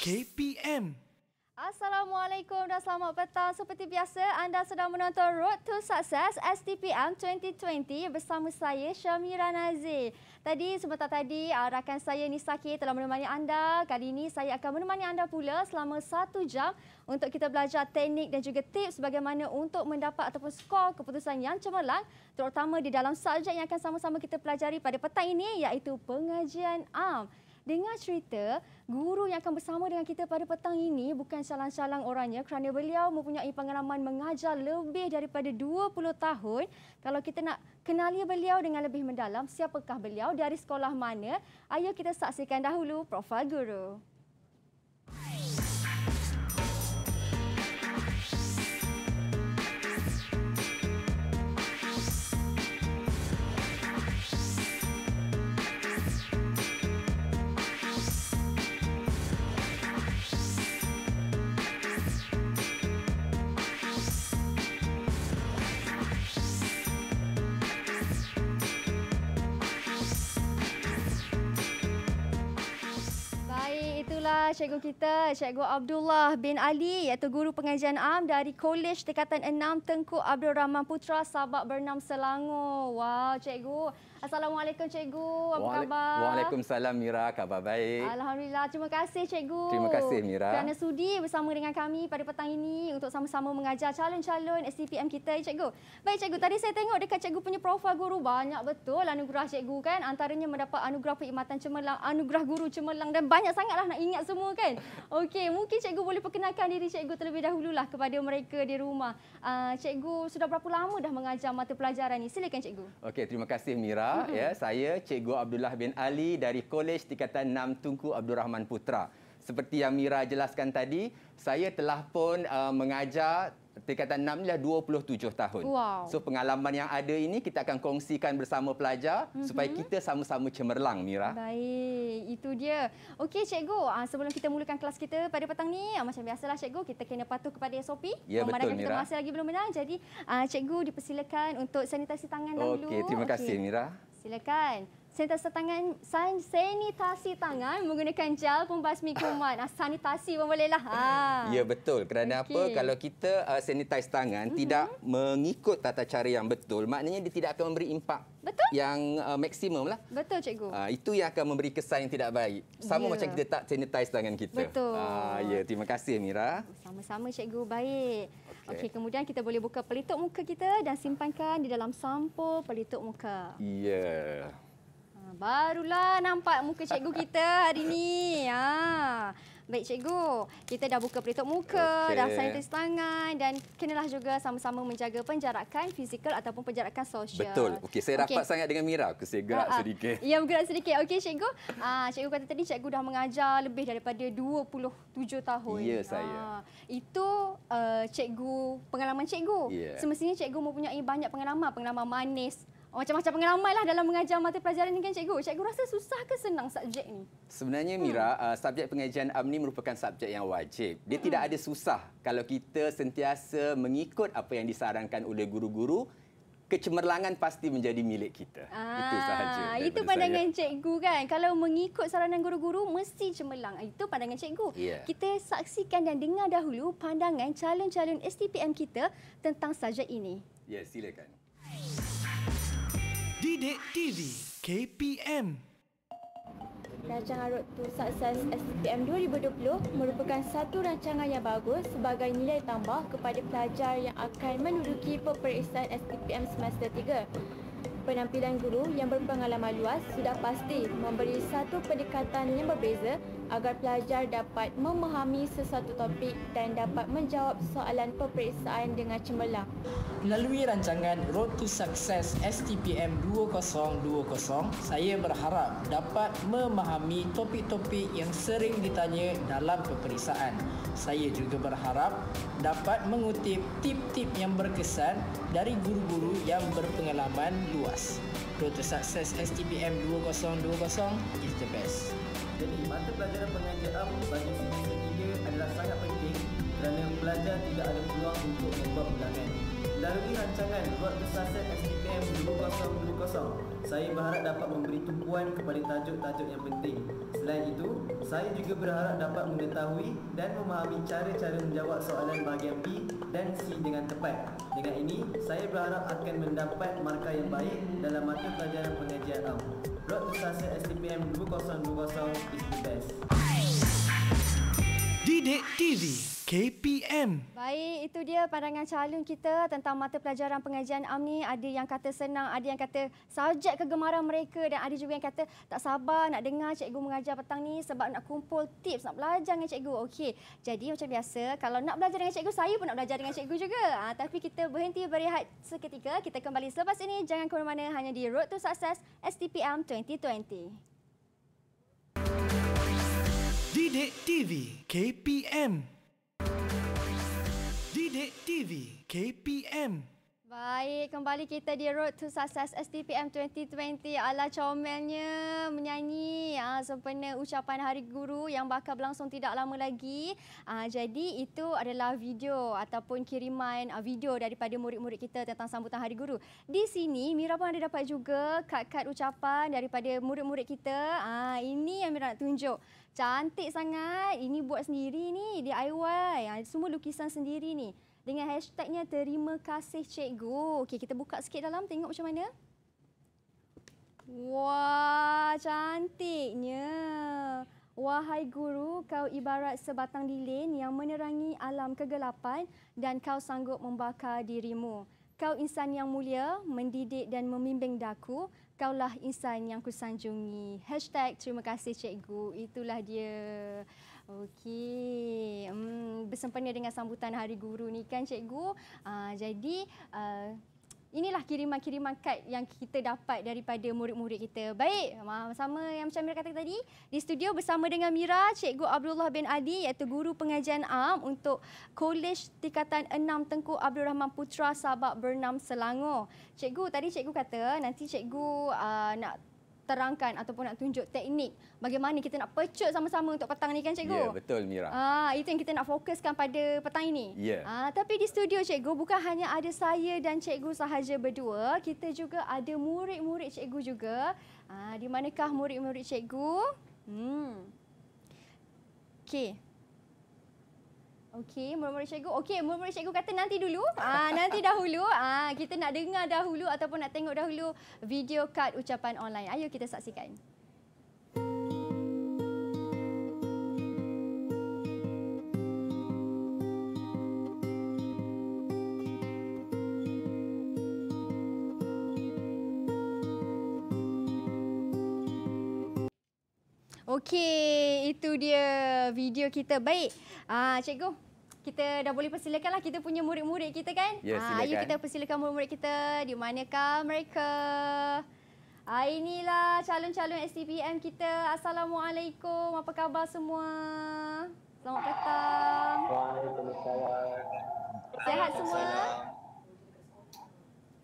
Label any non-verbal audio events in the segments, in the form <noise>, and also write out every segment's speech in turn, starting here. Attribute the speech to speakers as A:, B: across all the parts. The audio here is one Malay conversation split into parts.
A: KPM.
B: Assalamualaikum dan selamat petang. Seperti biasa, anda sedang menonton Road to Success STPM 2020 bersama saya Syamira Nazir. Tadi sebentar tadi ah, rakan saya Nisaki telah menemani anda. Kali ini saya akan menemani anda pula selama satu jam untuk kita belajar teknik dan juga tips bagaimana untuk mendapat ataupun skor keputusan yang cemerlang terutama di dalam subjek yang akan sama-sama kita pelajari pada petang ini iaitu pengajian am. Dengar cerita, guru yang akan bersama dengan kita pada petang ini bukan calang-calang orangnya kerana beliau mempunyai pengalaman mengajar lebih daripada 20 tahun. Kalau kita nak kenali beliau dengan lebih mendalam, siapakah beliau dari sekolah mana? Ayo kita saksikan dahulu profil guru. cikgu kita, Cikgu Abdullah bin Ali iaitu guru pengajian am dari Kolej Dekatan 6 Tengku Abdul Rahman Putra Sabak Bernam Selangor. Wow, cikgu. Assalamualaikum cikgu. Apa Wa khabar? Waalaikumsalam
C: Mira, khabar baik.
B: Alhamdulillah. Terima kasih cikgu. Terima kasih Mira. Kerana sudi bersama dengan kami pada petang ini untuk sama-sama mengajar calon-calon STPM kita eh, cikgu. Baik cikgu, tadi saya tengok dekat cikgu punya profil guru banyak betul anugerah cikgu kan? Antaranya mendapat anugerah perkhidmatan cemerlang, anugerah guru cemerlang dan banyak sangatlah nak ingat semua kan? Okey, mungkin cikgu boleh perkenalkan diri cikgu terlebih dahulu lah kepada mereka di rumah. Uh, cikgu sudah berapa lama dah mengajar mata pelajaran ini? Silakan cikgu.
C: Okey, terima kasih Mira. Mm-hmm. Ya, saya Cikgu Abdullah bin Ali dari Kolej Tingkatan 6 Tunku Abdul Rahman Putra. Seperti yang Mira jelaskan tadi, saya telah pun uh, mengajar tingkatan 6 ialah 27 tahun. Wow. So pengalaman yang ada ini kita akan kongsikan bersama pelajar mm -hmm. supaya kita sama-sama cemerlang Mira.
B: Baik, itu dia. Okey cikgu, ah, sebelum kita mulakan kelas kita pada petang ni, ah, macam biasalah cikgu kita kena patuh kepada SOP. Ya, Memandangkan betul, kita Mira. masih lagi belum menang. Jadi ah, cikgu dipersilakan untuk sanitasi tangan okay, dahulu. Okey, terima kasih okay. Mira. Silakan sanitasi tangan san, sanitasi tangan menggunakan gel pembasmi kuman. Ah, sanitasi pun bolehlah. Ha.
C: Ya betul. Kerana okay. apa? Kalau kita uh, sanitize tangan mm-hmm. tidak mengikut tata cara yang betul, maknanya dia tidak akan memberi impak betul? yang uh, maksimum lah.
B: Betul cikgu. Uh,
C: itu yang akan memberi kesan yang tidak baik. Sama yeah. macam kita tak sanitize tangan kita. Betul. Uh, ya, terima kasih Mira. Oh,
B: sama-sama cikgu. Baik. Okey, okay, kemudian kita boleh buka pelitup muka kita dan simpankan di dalam sampul pelitup muka.
A: Ya. Yeah.
B: Barulah nampak muka cikgu kita hari ni. Ha. Baik cikgu, kita dah buka pelitup muka, okay. dah sanitis tangan dan kenalah juga sama-sama menjaga penjarakan fizikal ataupun penjarakan sosial. Betul. Okey, saya rapat okay. sangat
C: dengan Mira. Aku saya gerak uh, sedikit.
B: Ya, bergerak sedikit. Okey cikgu. Ah, cikgu kata tadi cikgu dah mengajar lebih daripada 27 tahun. Ya, saya. Uh, itu uh, cikgu pengalaman cikgu. Yeah. Semestinya cikgu mempunyai banyak pengalaman, pengalaman manis, macam-macam pengalaman lah dalam mengajar mata pelajaran ini kan cikgu. Cikgu rasa susah ke senang subjek ini?
C: Sebenarnya hmm. Mira, hmm. uh, subjek pengajian amni merupakan subjek yang wajib. Dia hmm. tidak ada susah kalau kita sentiasa mengikut apa yang disarankan oleh guru-guru kecemerlangan pasti menjadi milik kita. Ah, itu sahaja. Itu pandangan
B: saya. cikgu kan. Kalau mengikut saranan guru-guru, mesti cemerlang. Ah, itu pandangan cikgu. Yeah. Kita saksikan dan dengar dahulu pandangan calon-calon STPM kita tentang sajak ini. Ya, yeah, silakan. Didik TV KPM Rancangan Road to Success SPM 2020 merupakan satu rancangan yang bagus sebagai nilai tambah kepada pelajar yang akan menuduki peperiksaan SPM semester 3. Penampilan guru yang berpengalaman luas sudah pasti memberi satu pendekatan yang berbeza agar pelajar dapat memahami sesuatu topik dan dapat menjawab soalan peperiksaan dengan cemerlang.
A: Melalui rancangan Road to Success STPM 2020, saya berharap dapat memahami topik-topik yang sering ditanya dalam peperiksaan. Saya juga berharap dapat mengutip tip-tip yang berkesan dari guru-guru yang berpengalaman luas. Road to Success STPM 2020 is the best. Jadi mata pelajaran pengajian am bagi semester 3 adalah sangat penting kerana pelajar tidak ada peluang untuk membuat ulangan. Dari rancangan Buat Kesasar SPM 2020. Saya berharap dapat memberi tumpuan kepada tajuk-tajuk yang penting. Selain itu, saya juga berharap dapat mengetahui dan memahami cara-cara menjawab soalan bahagian B dan C dengan tepat. Dengan ini, saya berharap akan mendapat markah yang baik dalam mata pelajaran pengajian am. Buat Kesasar SPM 2020 is the best. Didik TV KPM.
B: Baik, itu dia pandangan calon kita tentang mata pelajaran pengajian am ni. Ada yang kata senang, ada yang kata subjek kegemaran mereka dan ada juga yang kata tak sabar nak dengar cikgu mengajar petang ni sebab nak kumpul tips, nak belajar dengan cikgu. Okey, jadi macam biasa, kalau nak belajar dengan cikgu, saya pun nak belajar dengan cikgu juga. Ha, tapi kita berhenti berehat seketika. Kita kembali selepas ini. Jangan ke mana-mana hanya di Road to Success STPM 2020.
A: Didik TV KPM Didik TV KPM
B: Baik, kembali kita di Road to Success STPM 2020. Ala comelnya menyanyi ha, sempena ucapan Hari Guru yang bakal berlangsung tidak lama lagi. Ha, jadi itu adalah video ataupun kiriman ha, video daripada murid-murid kita tentang sambutan Hari Guru. Di sini Mira pun ada dapat juga kad-kad ucapan daripada murid-murid kita. Ha, ini yang Mira nak tunjuk. Cantik sangat. Ini buat sendiri ni, DIY. Ah, semua lukisan sendiri ni. Dengan hashtagnya terima kasih cikgu. Okey, kita buka sikit dalam tengok macam mana. Wah, cantiknya. Wahai guru, kau ibarat sebatang lilin yang menerangi alam kegelapan dan kau sanggup membakar dirimu. Kau insan yang mulia, mendidik dan membimbing daku, kaulah insan yang kusanjungi. Hashtag terima kasih cikgu. Itulah dia. Okey. Hmm, bersempena dengan sambutan Hari Guru ni kan cikgu. Uh, jadi... Uh, Inilah kiriman-kiriman kad yang kita dapat daripada murid-murid kita. Baik, sama yang macam Mira kata tadi, di studio bersama dengan Mira, Cikgu Abdullah bin Ali iaitu guru pengajian am untuk Kolej Tingkatan 6 Tengku Abdul Rahman Putra Sabak Bernam Selangor. Cikgu, tadi cikgu kata nanti cikgu uh, nak terangkan ataupun nak tunjuk teknik bagaimana kita nak pecut sama-sama untuk petang ni kan cikgu? Ya, yeah, betul Mira. Ah, itu yang kita nak fokuskan pada petang ini. Ya. Yeah. Ah, tapi di studio cikgu bukan hanya ada saya dan cikgu sahaja berdua, kita juga ada murid-murid cikgu juga. Ah, di manakah murid-murid cikgu? Hmm. Okey. Okey, murmur-murmur cikgu. Okey, murmur-murmur cikgu kata nanti dulu. Ah, nanti dahulu. Ah, kita nak dengar dahulu ataupun nak tengok dahulu video kad ucapan online. Ayo kita saksikan. Okey, itu dia video kita. Baik, uh, cikgu. Kita dah boleh persilakan lah kita punya murid-murid kita kan? Ya, ah, silakan. Ayuh kita persilakan murid-murid kita. Di manakah mereka? Ah, inilah calon-calon STPM kita. Assalamualaikum. Apa khabar semua? Selamat petang.
A: Waalaikumsalam.
B: Sehat semua?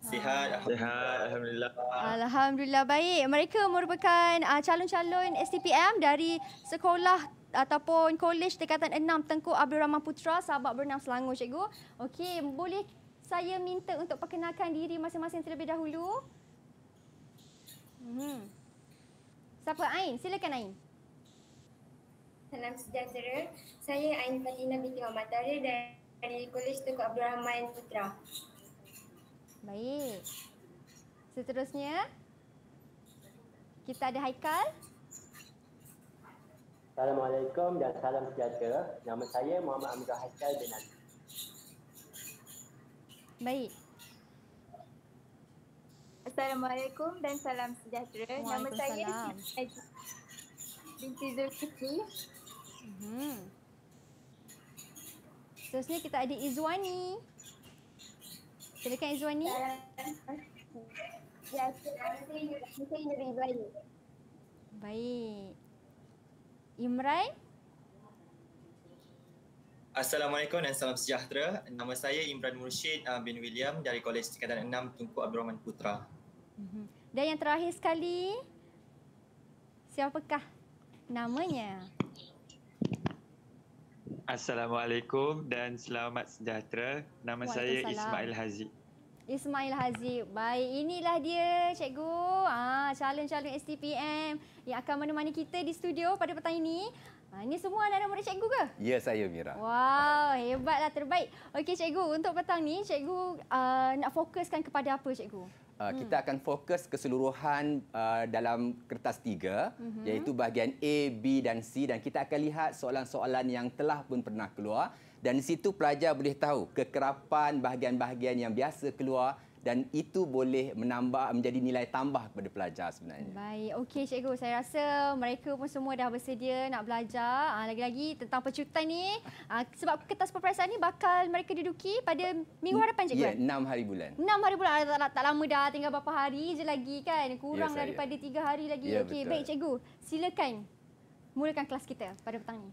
A: Sihat. Ah. Sihat. Alhamdulillah.
B: Alhamdulillah. Baik. Mereka merupakan uh, calon-calon STPM dari sekolah ataupun kolej tingkatan 6 Tengku Abdul Rahman Putra sahabat Berenang Selangor cikgu. Okey, boleh saya minta untuk perkenalkan diri masing-masing terlebih dahulu? Hmm. Siapa Ain? Silakan Ain. Salam sejahtera. Saya Ain Fatina binti Ahmad Tahir dari Kolej Tengku Abdul Rahman Putra. Baik. Seterusnya kita ada Haikal.
A: Assalamualaikum dan salam sejahtera. Nama saya Muhammad Amirah Haikal bin Ali.
B: Baik. Assalamualaikum dan salam sejahtera. Nama saya binti Zulfikri. Hmm. Seterusnya kita ada Izwani. Silakan Izuani. Ya, saya dari Ibrahim. Baik. Imran.
A: Assalamualaikum dan salam sejahtera. Nama saya Imran Murshid ah, bin William dari Kolej Tingkatan 6 Tunku Abdul Rahman Putra.
B: Mhm. Dan yang terakhir sekali, siapakah namanya?
A: Assalamualaikum dan selamat sejahtera. Nama saya Ismail Haziq.
B: Ismail Haziq. Baik, inilah dia cikgu. Ah, calon-calon STPM yang akan menemani kita di studio pada petang ini. Ha, ini semua anak-anak murid cikgu ke?
C: Ya, saya Mira.
B: Wow, hebatlah terbaik. Okey cikgu, untuk petang ni cikgu uh, nak fokuskan kepada apa cikgu?
C: Uh, hmm. Kita akan fokus keseluruhan uh, dalam kertas tiga hmm. iaitu bahagian A, B dan C dan kita akan lihat soalan-soalan yang telah pun pernah keluar dan di situ pelajar boleh tahu kekerapan bahagian-bahagian yang biasa keluar dan itu boleh menambah menjadi nilai tambah kepada pelajar sebenarnya.
B: Baik, okey cikgu, saya rasa mereka pun semua dah bersedia nak belajar. Ah, lagi-lagi tentang percutan ni ah, sebab kertas peperiksaan ni bakal mereka duduki pada minggu hadapan cikgu. Ya, eh?
C: enam hari bulan.
B: Enam hari bulan, ah, tak, tak, tak lama dah, tinggal berapa hari je lagi kan. Kurang ya, ya. daripada tiga hari lagi. Ya, okey, baik cikgu, silakan mulakan kelas kita pada petang ni.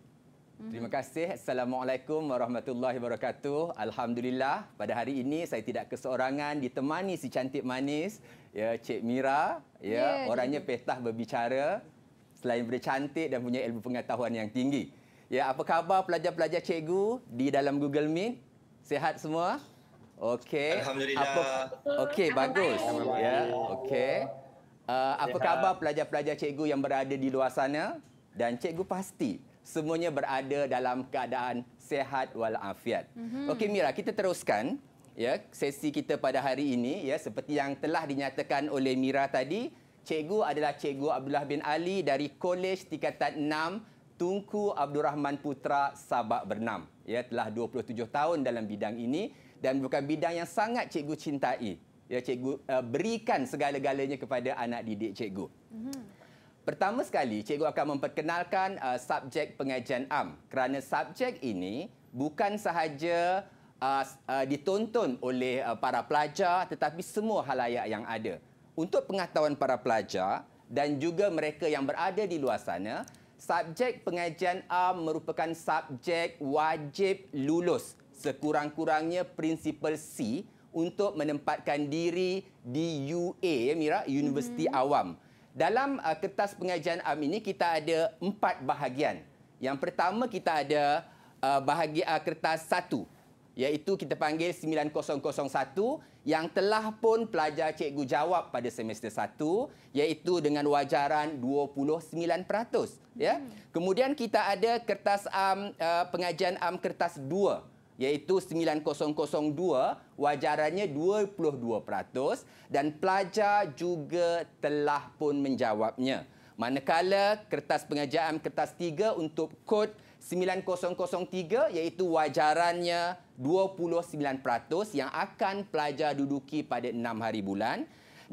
C: Terima kasih. Assalamualaikum warahmatullahi wabarakatuh. Alhamdulillah, pada hari ini saya tidak keseorangan ditemani si cantik manis, ya Cik Mira, ya, ya orangnya ya. petah berbicara selain bercantik dan punya ilmu pengetahuan yang tinggi. Ya, apa khabar pelajar-pelajar cikgu di dalam Google Meet? Sehat semua? Okey. Alhamdulillah. Okey, bagus. Ya, okey. Uh, apa khabar pelajar-pelajar cikgu yang berada di luar sana? Dan cikgu pasti semuanya berada dalam keadaan sehat walafiat. Mm-hmm. Okey Mira, kita teruskan ya sesi kita pada hari ini ya seperti yang telah dinyatakan oleh Mira tadi, cikgu adalah cikgu Abdullah bin Ali dari Kolej Tingkatan 6 Tunku Abdul Rahman Putra Sabak Bernam. Ya telah 27 tahun dalam bidang ini dan bukan bidang yang sangat cikgu cintai. Ya cikgu uh, berikan segala-galanya kepada anak didik cikgu. Mm-hmm. Pertama sekali, cikgu akan memperkenalkan uh, subjek pengajian am. Kerana subjek ini bukan sahaja uh, uh, ditonton oleh uh, para pelajar tetapi semua halayak yang ada. Untuk pengetahuan para pelajar dan juga mereka yang berada di luar sana, subjek pengajian am merupakan subjek wajib lulus sekurang-kurangnya prinsipal C untuk menempatkan diri di UA ya Mira, University hmm Awam. Dalam uh, kertas pengajian am ini kita ada empat bahagian. Yang pertama kita ada uh, bahagian uh, kertas satu iaitu kita panggil 9001 yang telah pun pelajar cikgu jawab pada semester satu, iaitu dengan wajaran 29%. Ya. Hmm. Ya. Kemudian kita ada kertas am um, uh, pengajian am um, kertas iaitu 9002 wajarannya 22% dan pelajar juga telah pun menjawabnya. Manakala kertas pengerjaan kertas 3 untuk kod 9003 iaitu wajarannya 29% yang akan pelajar duduki pada 6 hari bulan.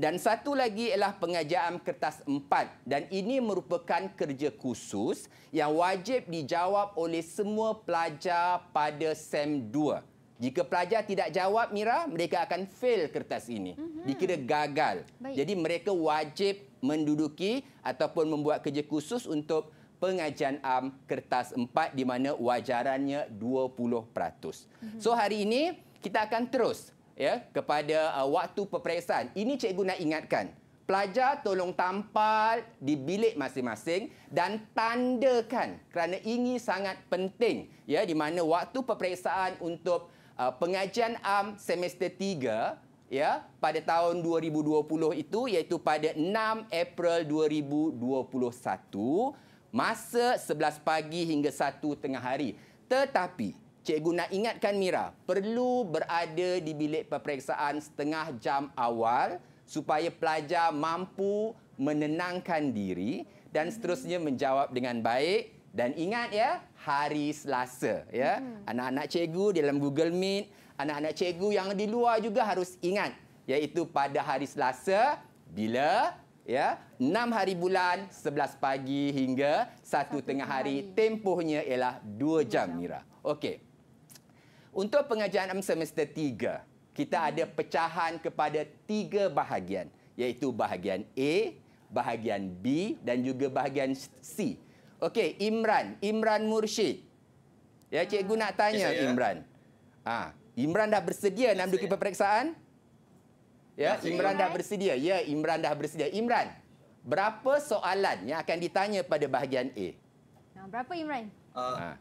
C: Dan satu lagi ialah pengajaan kertas empat dan ini merupakan kerja khusus yang wajib dijawab oleh semua pelajar pada SEM 2. Jika pelajar tidak jawab Mira, mereka akan fail kertas ini. Mm-hmm. Dikira gagal. Baik. Jadi mereka wajib menduduki ataupun membuat kerja khusus untuk pengajian am kertas 4 di mana wajarannya 20%. Mm-hmm. So hari ini kita akan terus ya kepada uh, waktu peperiksaan. Ini cikgu nak ingatkan. Pelajar tolong tampal di bilik masing-masing dan tandakan kerana ini sangat penting ya di mana waktu peperiksaan untuk uh, pengajian am semester 3 ya pada tahun 2020 itu iaitu pada 6 April 2021 masa 11 pagi hingga 1 tengah hari tetapi Cikgu nak ingatkan Mira, perlu berada di bilik peperiksaan setengah jam awal supaya pelajar mampu menenangkan diri dan seterusnya menjawab dengan baik. Dan ingat ya, hari Selasa. ya hmm. Anak-anak hmm. cikgu dalam Google Meet, anak-anak cikgu yang di luar juga harus ingat. Iaitu pada hari Selasa, bila ya enam hari bulan, sebelas pagi hingga satu tengah hari. hari. Tempohnya ialah dua jam, jam, Mira. Okey. Untuk pengajian semester tiga kita hmm. ada pecahan kepada tiga bahagian iaitu bahagian A, bahagian B dan juga bahagian C. Okey, Imran, Imran Murshid. Ya, ah. cikgu nak tanya ya, Imran. Ha, Imran dah bersedia ya, nak duduk peperiksaan? Ya, ya Imran dah bersedia. Ya, Imran dah bersedia. Imran, berapa soalan yang akan ditanya pada bahagian A?
B: Berapa Imran?
A: Uh,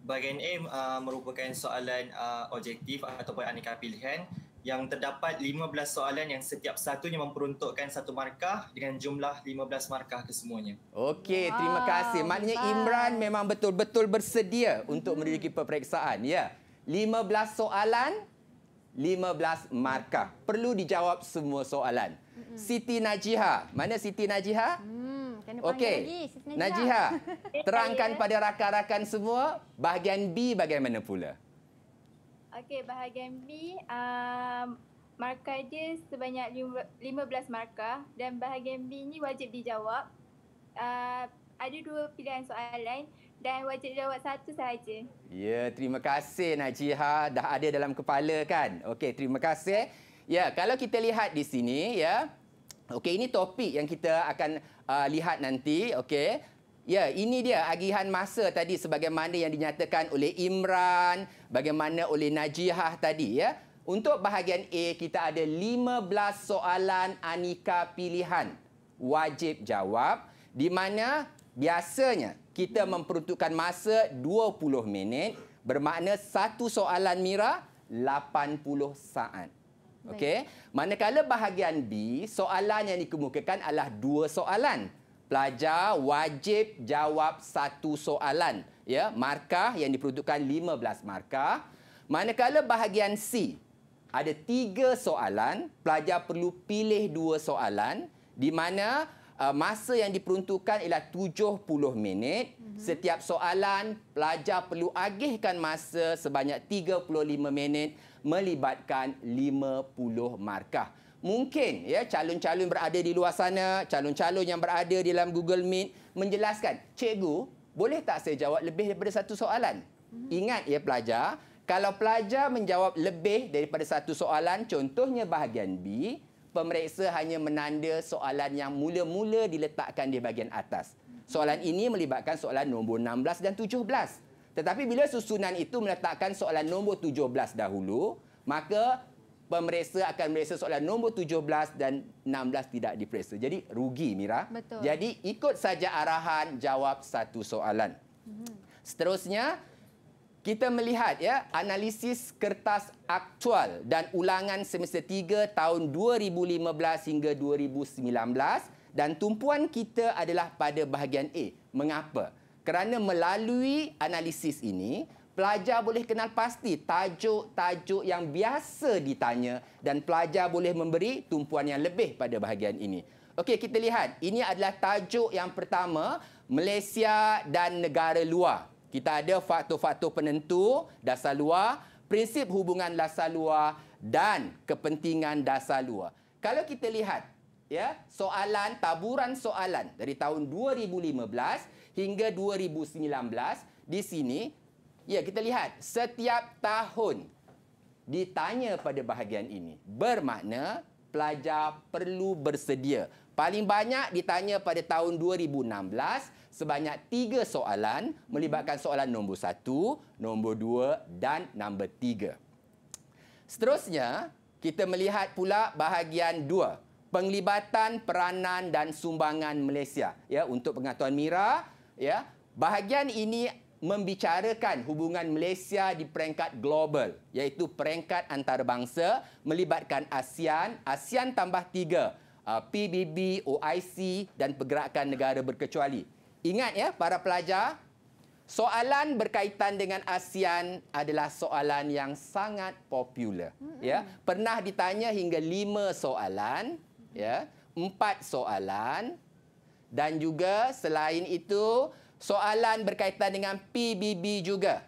A: Bahagian A uh, merupakan soalan uh, objektif ataupun aneka pilihan yang terdapat 15 soalan yang setiap satunya memperuntukkan satu markah dengan jumlah 15 markah kesemuanya.
C: Okey, wow, terima kasih. Maknanya hebat. Imran memang betul-betul bersedia hmm. untuk menduduki peperiksaan. Ya. 15 soalan, 15 markah. Perlu dijawab semua soalan. Hmm. Siti Najihah. Mana Siti Najihah? Hmm.
B: Okey. Najihah, <laughs> terangkan pada
C: rakan-rakan semua bahagian B bagaimana pula?
B: Okey, bahagian B a um, markah dia sebanyak 15 markah dan bahagian B ini wajib dijawab. Uh, ada dua pilihan soalan dan wajib jawab satu sahaja.
C: Ya, terima kasih Najihah, Dah ada dalam kepala kan? Okey, terima kasih. Ya, kalau kita lihat di sini ya, Okey, ini topik yang kita akan uh, lihat nanti. Okey. Ya, ini dia agihan masa tadi sebagaimana yang dinyatakan oleh Imran, bagaimana oleh Najihah tadi ya. Untuk bahagian A kita ada 15 soalan aneka pilihan wajib jawab di mana biasanya kita memperuntukkan masa 20 minit bermakna satu soalan Mira 80 saat. Okey. Manakala bahagian B, soalan yang dikemukakan adalah dua soalan. Pelajar wajib jawab satu soalan. Ya, markah yang diperuntukkan 15 markah. Manakala bahagian C, ada tiga soalan. Pelajar perlu pilih dua soalan. Di mana uh, masa yang diperuntukkan ialah 70 minit. Mhm. Setiap soalan, pelajar perlu agihkan masa sebanyak 35 minit melibatkan 50 markah. Mungkin ya calon-calon berada di luar sana, calon-calon yang berada di dalam Google Meet menjelaskan, "Cikgu, boleh tak saya jawab lebih daripada satu soalan?" Mhm. Ingat ya pelajar, kalau pelajar menjawab lebih daripada satu soalan, contohnya bahagian B, pemeriksa hanya menanda soalan yang mula-mula diletakkan di bahagian atas. Soalan ini melibatkan soalan nombor 16 dan 17. Tetapi bila susunan itu meletakkan soalan nombor 17 dahulu, maka pemeriksa akan meriksa soalan nombor 17 dan 16 tidak diperiksa. Jadi rugi Mira. Betul. Jadi ikut saja arahan jawab satu soalan. Mhm. Seterusnya kita melihat ya analisis kertas aktual dan ulangan semester 3 tahun 2015 hingga 2019 dan tumpuan kita adalah pada bahagian A. Mengapa? Kerana melalui analisis ini, pelajar boleh kenal pasti tajuk-tajuk yang biasa ditanya dan pelajar boleh memberi tumpuan yang lebih pada bahagian ini. Okey, kita lihat. Ini adalah tajuk yang pertama, Malaysia dan negara luar. Kita ada faktor-faktor penentu dasar luar, prinsip hubungan dasar luar dan kepentingan dasar luar. Kalau kita lihat, ya soalan taburan soalan dari tahun 2015 hingga 2019 di sini ya kita lihat setiap tahun ditanya pada bahagian ini bermakna pelajar perlu bersedia paling banyak ditanya pada tahun 2016 sebanyak tiga soalan melibatkan soalan nombor satu nombor dua dan nombor tiga seterusnya kita melihat pula bahagian dua penglibatan peranan dan sumbangan Malaysia ya untuk pengatuan Mira ya bahagian ini membicarakan hubungan Malaysia di peringkat global iaitu peringkat antarabangsa melibatkan ASEAN ASEAN tambah tiga uh, PBB OIC dan pergerakan negara berkecuali ingat ya para pelajar Soalan berkaitan dengan ASEAN adalah soalan yang sangat popular. Ya, pernah ditanya hingga lima soalan ya empat soalan dan juga selain itu soalan berkaitan dengan PBB juga.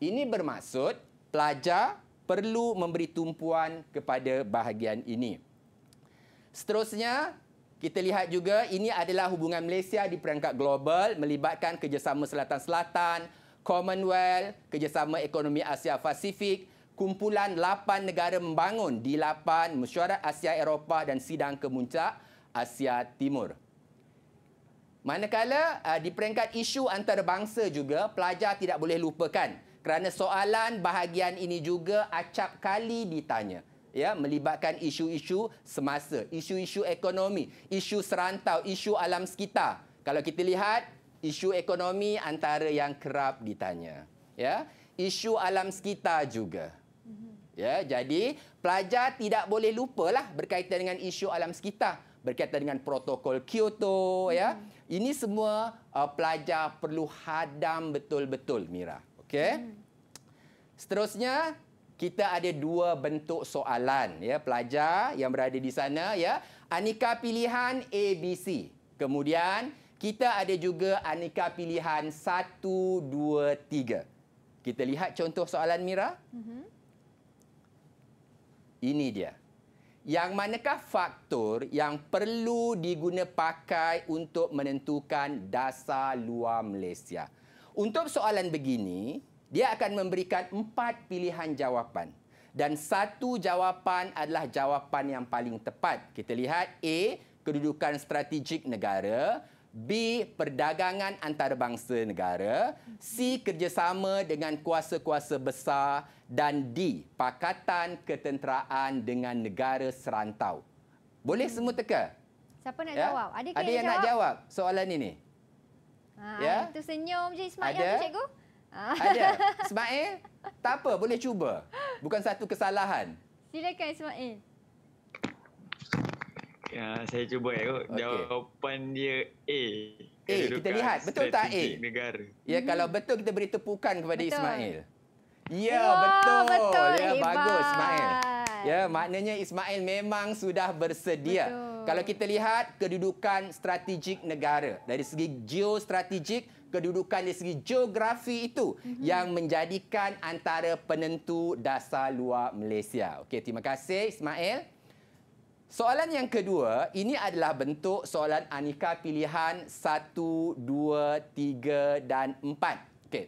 C: Ini bermaksud pelajar perlu memberi tumpuan kepada bahagian ini. Seterusnya, kita lihat juga ini adalah hubungan Malaysia di peringkat global melibatkan kerjasama selatan-selatan, Commonwealth, kerjasama ekonomi Asia Pasifik kumpulan lapan negara membangun di lapan mesyuarat Asia Eropah dan sidang kemuncak Asia Timur. Manakala uh, di peringkat isu antarabangsa juga pelajar tidak boleh lupakan kerana soalan bahagian ini juga acap kali ditanya ya melibatkan isu-isu semasa, isu-isu ekonomi, isu serantau, isu alam sekitar. Kalau kita lihat isu ekonomi antara yang kerap ditanya ya isu alam sekitar juga. Ya, jadi pelajar tidak boleh lupalah berkaitan dengan isu alam sekitar, berkaitan dengan protokol Kyoto ya. hmm. ya. Ini semua uh, pelajar perlu hadam betul-betul Mira. Okey. Hmm. Seterusnya kita ada dua bentuk soalan ya pelajar yang berada di sana ya. Aneka pilihan A B C. Kemudian kita ada juga aneka pilihan 1 2 3. Kita lihat contoh soalan Mira. Mhm. Ini dia. Yang manakah faktor yang perlu diguna pakai untuk menentukan dasar luar Malaysia? Untuk soalan begini, dia akan memberikan empat pilihan jawapan. Dan satu jawapan adalah jawapan yang paling tepat. Kita lihat A, kedudukan strategik negara. B perdagangan antarabangsa negara, C kerjasama dengan kuasa-kuasa besar dan D pakatan ketenteraan dengan negara serantau. Boleh hmm. semua teka?
B: Siapa nak ya? jawab? Adik Ada yang, nak jawab
C: soalan ini?
B: Ha, ya? Itu senyum je Ismail Ada? yang cikgu. Ha. Ada. <laughs>
C: Ismail, tak apa boleh cuba. Bukan satu kesalahan.
B: Silakan Ismail.
A: Ya, saya cuba ya kot. Jawapan dia
C: A. A, kita lihat. Betul tak A? Negara. Ya, hmm. kalau betul kita beri tepukan kepada betul. Ismail. Ya, wow, betul. betul. Ya, hebat. bagus Ismail. Ya, maknanya Ismail memang sudah bersedia. Betul. Kalau kita lihat kedudukan strategik negara. Dari segi geostrategik, kedudukan dari segi geografi itu. Mm-hmm. Yang menjadikan antara penentu dasar luar Malaysia. okay terima kasih Ismail. Soalan yang kedua, ini adalah bentuk soalan aneka pilihan 1, 2, 3 dan 4. Okey.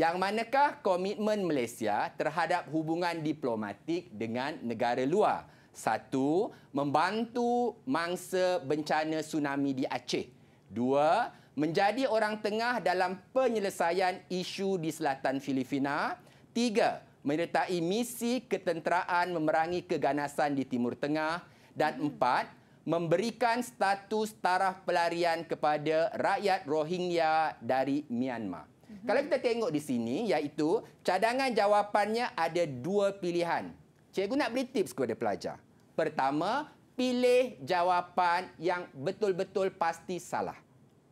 C: Yang manakah komitmen Malaysia terhadap hubungan diplomatik dengan negara luar? Satu, membantu mangsa bencana tsunami di Aceh. Dua, menjadi orang tengah dalam penyelesaian isu di selatan Filipina. Tiga, menyertai misi ketenteraan memerangi keganasan di Timur Tengah dan empat memberikan status taraf pelarian kepada rakyat Rohingya dari Myanmar. Mhm. Kalau kita tengok di sini iaitu cadangan jawapannya ada dua pilihan. Cikgu nak beri tips kepada pelajar. Pertama, pilih jawapan yang betul-betul pasti salah.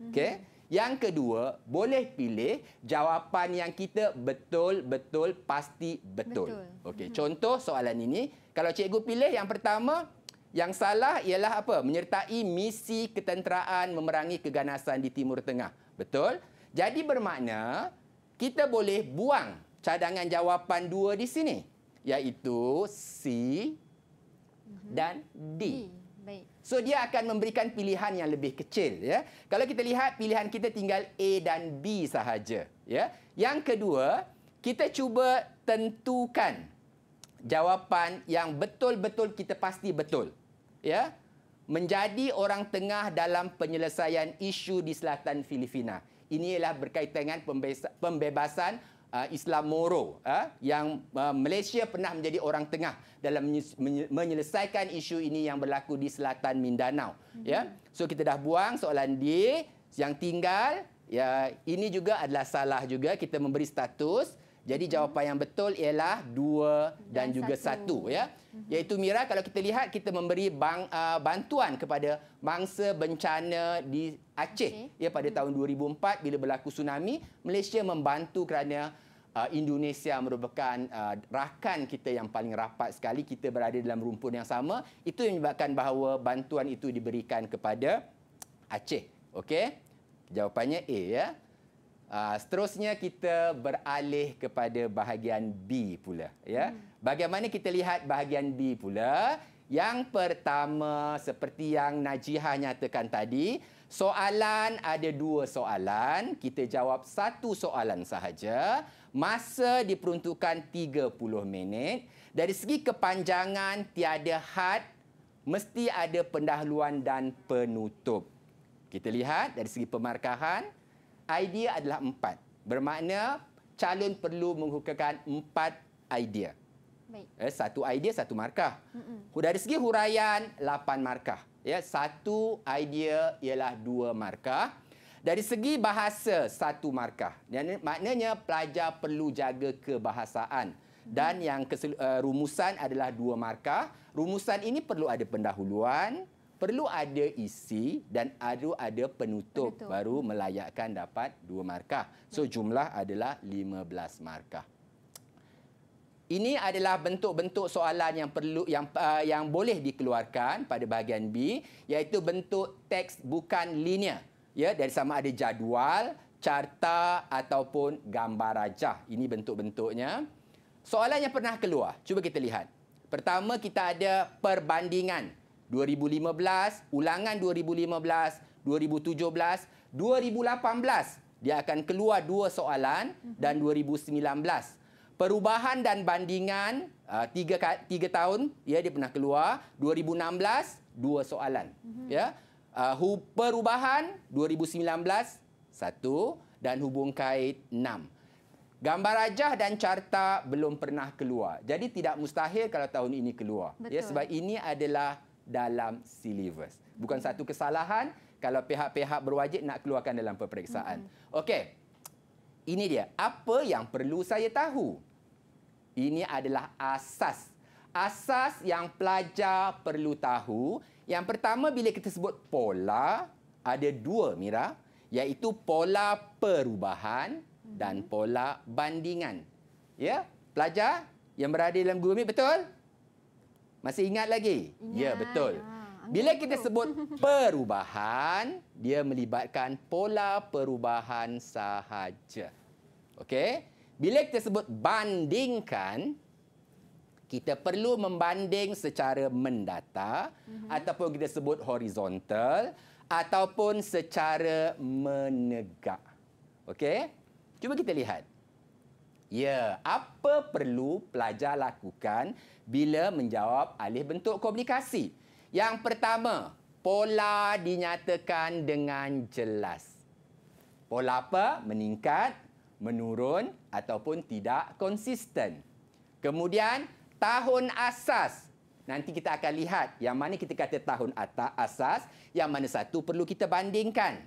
C: Mhm. Okey. Yang kedua, boleh pilih jawapan yang kita betul-betul pasti betul. betul. Okey, mhm. contoh soalan ini, kalau cikgu pilih yang pertama, yang salah ialah apa? Menyertai misi ketenteraan memerangi keganasan di Timur Tengah. Betul? Jadi bermakna kita boleh buang cadangan jawapan dua di sini. Iaitu C mhm. dan D. So dia akan memberikan pilihan yang lebih kecil. ya. Kalau kita lihat pilihan kita tinggal A dan B sahaja. ya. Yang kedua, kita cuba tentukan jawapan yang betul-betul kita pasti betul. Ya. Menjadi orang tengah dalam penyelesaian isu di selatan Filipina. Ini ialah berkaitan dengan pembebasan uh, Islam Moro uh, yang uh, Malaysia pernah menjadi orang tengah dalam menyelesaikan isu ini yang berlaku di selatan Mindanao. Mm-hmm. So kita dah buang soalan D yang tinggal ya ini juga adalah salah juga kita memberi status jadi mhm. jawapan yang betul ialah dua dan, dan juga satu. satu ya. Yaitu mhm. Mira kalau kita lihat kita memberi bang, uh, bantuan kepada mangsa bencana di Aceh okay. ya pada mhm. tahun 2004 bila berlaku tsunami Malaysia membantu kerana uh, Indonesia merupakan uh, rakan kita yang paling rapat sekali kita berada dalam rumpun yang sama itu yang menyebabkan bahawa bantuan itu diberikan kepada Aceh. Okey. Jawapannya A ya. Uh, seterusnya kita beralih kepada bahagian B pula ya. Hmm. Bagaimana kita lihat bahagian B pula? Yang pertama seperti yang Najihah nyatakan tadi, soalan ada dua soalan, kita jawab satu soalan sahaja. Masa diperuntukkan 30 minit. Dari segi kepanjangan tiada had, mesti ada pendahuluan dan penutup. Kita lihat dari segi pemarkahan idea adalah empat. Bermakna calon perlu menghukumkan empat idea. Baik. Eh, satu idea, satu markah. Mm-mm. Dari segi huraian, lapan markah. Ya, satu idea ialah dua markah. Dari segi bahasa, satu markah. Yani, maknanya pelajar perlu jaga kebahasaan. Dan mm-hmm. yang kesel, uh, eh, rumusan adalah dua markah. Rumusan ini perlu ada pendahuluan, perlu ada isi dan ada ada penutup, penutup. baru melayakkan dapat dua markah. So jumlah adalah 15 markah. Ini adalah bentuk-bentuk soalan yang perlu yang uh, yang boleh dikeluarkan pada bahagian B iaitu bentuk teks bukan linear. Ya, dari sama ada jadual, carta ataupun gambar rajah. Ini bentuk-bentuknya. Soalan yang pernah keluar. Cuba kita lihat. Pertama kita ada perbandingan 2015, ulangan 2015, 2017, 2018 dia akan keluar dua soalan mhm. dan 2019 perubahan dan bandingan ah, tiga tiga tahun ya dia pernah keluar 2016 dua soalan mhm. ya uh, perubahan 2019 satu dan hubung kait enam gambar rajah dan carta belum pernah keluar jadi tidak mustahil kalau tahun ini keluar ya sebab ini adalah dalam silibus. Bukan satu kesalahan kalau pihak-pihak berwajib nak keluarkan dalam peperiksaan. Hmm. Okey. Ini dia. Apa yang perlu saya tahu? Ini adalah asas. Asas yang pelajar perlu tahu. Yang pertama bila kita sebut pola, ada dua Mira, iaitu pola perubahan dan mm-hmm. pola bandingan. Ya, pelajar yang berada dalam guru ni betul? Masih ingat lagi? Ya, ya betul. Ya. Bila kita sebut <laughs> perubahan, dia melibatkan pola perubahan sahaja. Okey? Bila kita sebut bandingkan, kita perlu membanding secara mendata mm-hmm. ataupun kita sebut horizontal ataupun secara menegak. Okey? Cuba kita lihat. Ya, apa perlu pelajar lakukan bila menjawab alih bentuk komunikasi? Yang pertama, pola dinyatakan dengan jelas. Pola apa? Meningkat, menurun ataupun tidak konsisten. Kemudian, tahun asas. Nanti kita akan lihat yang mana kita kata tahun atas asas, yang mana satu perlu kita bandingkan.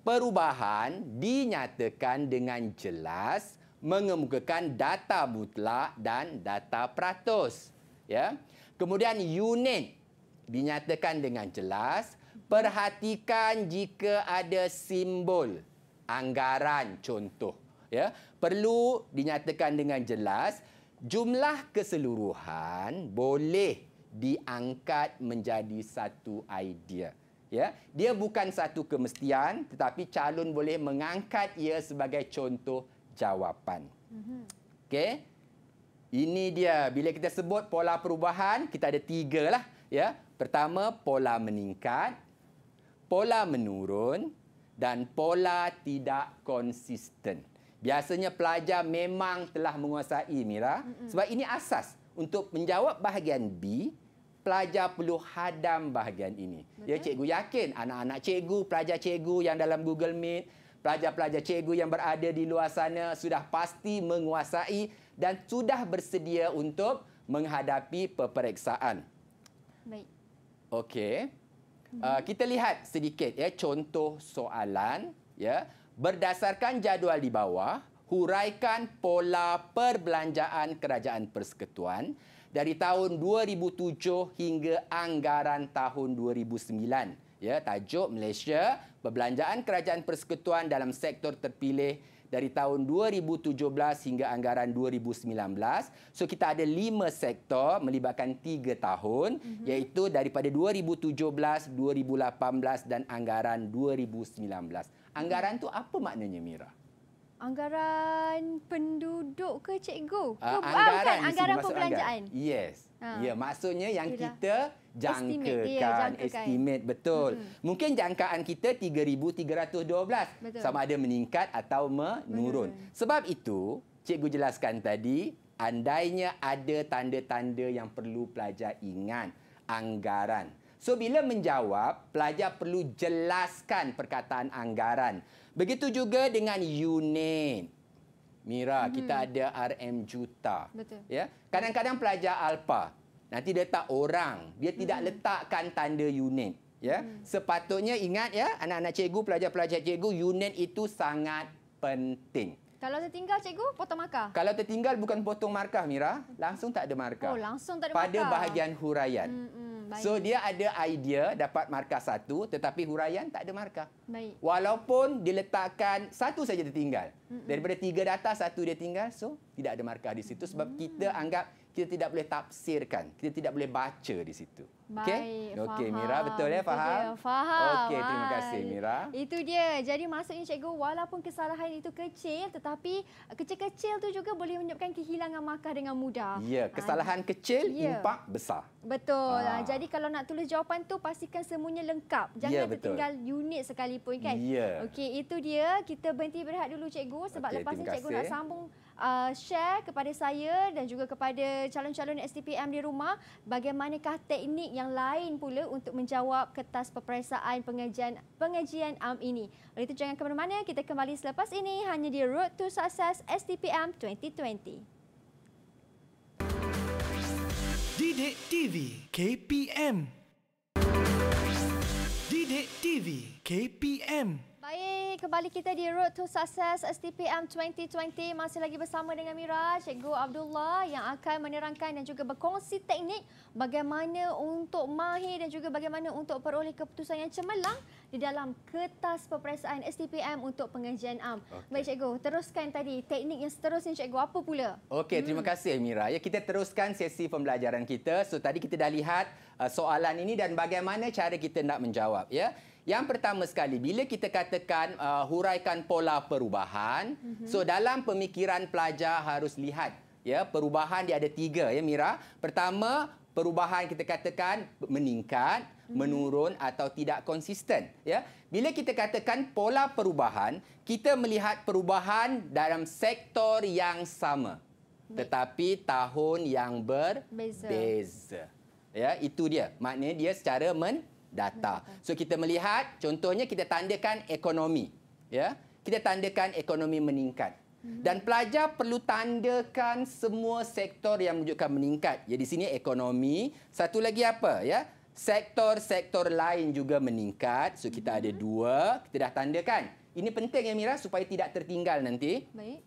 C: Perubahan dinyatakan dengan jelas mengemukakan data mutlak dan data peratus. Ya. Kemudian unit dinyatakan dengan jelas. Perhatikan jika ada simbol anggaran contoh. Ya. Perlu dinyatakan dengan jelas. Jumlah keseluruhan boleh diangkat menjadi satu idea. Ya, dia bukan satu kemestian tetapi calon boleh mengangkat ia sebagai contoh jawapan. Mhm. Okey. Ini dia. Bila kita sebut pola perubahan, kita ada tiga lah. Ya. Pertama, pola meningkat. Pola menurun. Dan pola tidak konsisten. Biasanya pelajar memang telah menguasai, Mira. Sebab ini asas. Untuk menjawab bahagian B, pelajar perlu hadam bahagian ini. Ya, Betul. Ya, cikgu yakin anak-anak cikgu, pelajar cikgu yang dalam Google Meet, pelajar-pelajar cikgu yang berada di luar sana sudah pasti menguasai dan sudah bersedia untuk menghadapi peperiksaan. Baik. Okey. Uh, kita lihat sedikit ya contoh soalan ya. Berdasarkan jadual di bawah, huraikan pola perbelanjaan kerajaan persekutuan dari tahun 2007 hingga anggaran tahun 2009 ya tajuk Malaysia perbelanjaan kerajaan persekutuan dalam sektor terpilih dari tahun 2017 hingga anggaran 2019. So kita ada lima sektor melibatkan tiga tahun mm-hmm. iaitu daripada 2017, 2018 dan anggaran 2019. Anggaran mm-hmm. tu apa maknanya Mira?
B: Anggaran penduduk ke cikgu? Uh, anggaran, oh, bukan, anggaran perbelanjaan. Anggaran.
C: Yes. Ha. Ya, maksudnya yang kita jangkakan, estimate betul. Hmm. Mungkin jangkaan kita 3312 betul. sama ada meningkat atau menurun. Betul. Sebab itu, cikgu jelaskan tadi, andainya ada tanda-tanda yang perlu pelajar ingat, anggaran. So bila menjawab, pelajar perlu jelaskan perkataan anggaran. Begitu juga dengan unit. Mira, mm-hmm. kita ada RM juta. Betul. Ya. Kadang-kadang pelajar alfa nanti dia tak orang, dia tidak mm-hmm. letakkan tanda unit, ya. Mm. Sepatutnya ingat ya, anak-anak cikgu, pelajar-pelajar cikgu, unit itu sangat penting.
B: Kalau tertinggal cikgu, potong markah.
C: Kalau tertinggal bukan potong markah Mira, langsung tak ada markah. Oh,
B: langsung tak ada markah. Pada bahagian
C: huraian. Mm-hmm. Baik. So dia ada idea dapat markah satu tetapi huraian tak ada markah. Baik. Walaupun diletakkan satu saja tertinggal. Mm-mm. Daripada tiga data satu dia tinggal so tidak ada markah di situ sebab mm. kita anggap kita tidak boleh tafsirkan, kita tidak boleh baca di situ. Baik, okay? Mira betul ya, ya faham? Ya, faham. Okey, terima kasih Mira.
B: Itu dia. Jadi maksudnya cikgu, walaupun kesalahan itu kecil, tetapi kecil-kecil tu juga boleh menyebabkan kehilangan markah dengan mudah. Ya, ah, kesalahan
C: ha. kecil, ya. impak besar.
B: Betul. Ha. Jadi kalau nak tulis jawapan tu pastikan semuanya lengkap. Ya, Jangan ya, tertinggal unit sekalipun kan? Ya. Okey, itu dia. Kita berhenti berehat dulu cikgu sebab okay, lepas ni cikgu kasih. nak sambung uh, share kepada saya dan juga kepada calon-calon STPM di rumah bagaimanakah teknik yang lain pula untuk menjawab kertas peperiksaan pengajian pengajian am ini. Oleh itu jangan ke mana-mana, kita kembali selepas ini hanya di Road to Success STPM 2020.
A: Dide TV KPM Dide TV KPM
B: kembali kita di Road to Success STPM 2020. Masih lagi bersama dengan Mira, Cikgu Abdullah yang akan menerangkan dan juga berkongsi teknik bagaimana untuk mahir dan juga bagaimana untuk peroleh keputusan yang cemerlang di dalam kertas peperiksaan STPM untuk pengajian am. Okay. Baik Cikgu, teruskan tadi teknik yang seterusnya Cikgu. Apa pula?
C: Okey, hmm. terima kasih Mira. Ya, kita teruskan sesi pembelajaran kita. So tadi kita dah lihat uh, soalan ini dan bagaimana cara kita nak menjawab. Ya. Yang pertama sekali bila kita katakan uh, huraikan pola perubahan, mm-hmm. so dalam pemikiran pelajar harus lihat ya perubahan dia ada tiga ya Mira. Pertama perubahan kita katakan meningkat, mm-hmm. menurun atau tidak konsisten ya. Bila kita katakan pola perubahan, kita melihat perubahan dalam sektor yang sama tetapi tahun yang berbeza. Beza. Ya, itu dia. Maknanya dia secara men- data. So kita melihat contohnya kita tandakan ekonomi. Ya. Kita tandakan ekonomi meningkat. Hmm. Dan pelajar perlu tandakan semua sektor yang menunjukkan meningkat. Jadi ya, sini ekonomi, satu lagi apa ya? Sektor-sektor lain juga meningkat. So kita ada hmm. dua, kita dah tandakan. Ini penting ya Mira supaya tidak tertinggal nanti. Baik.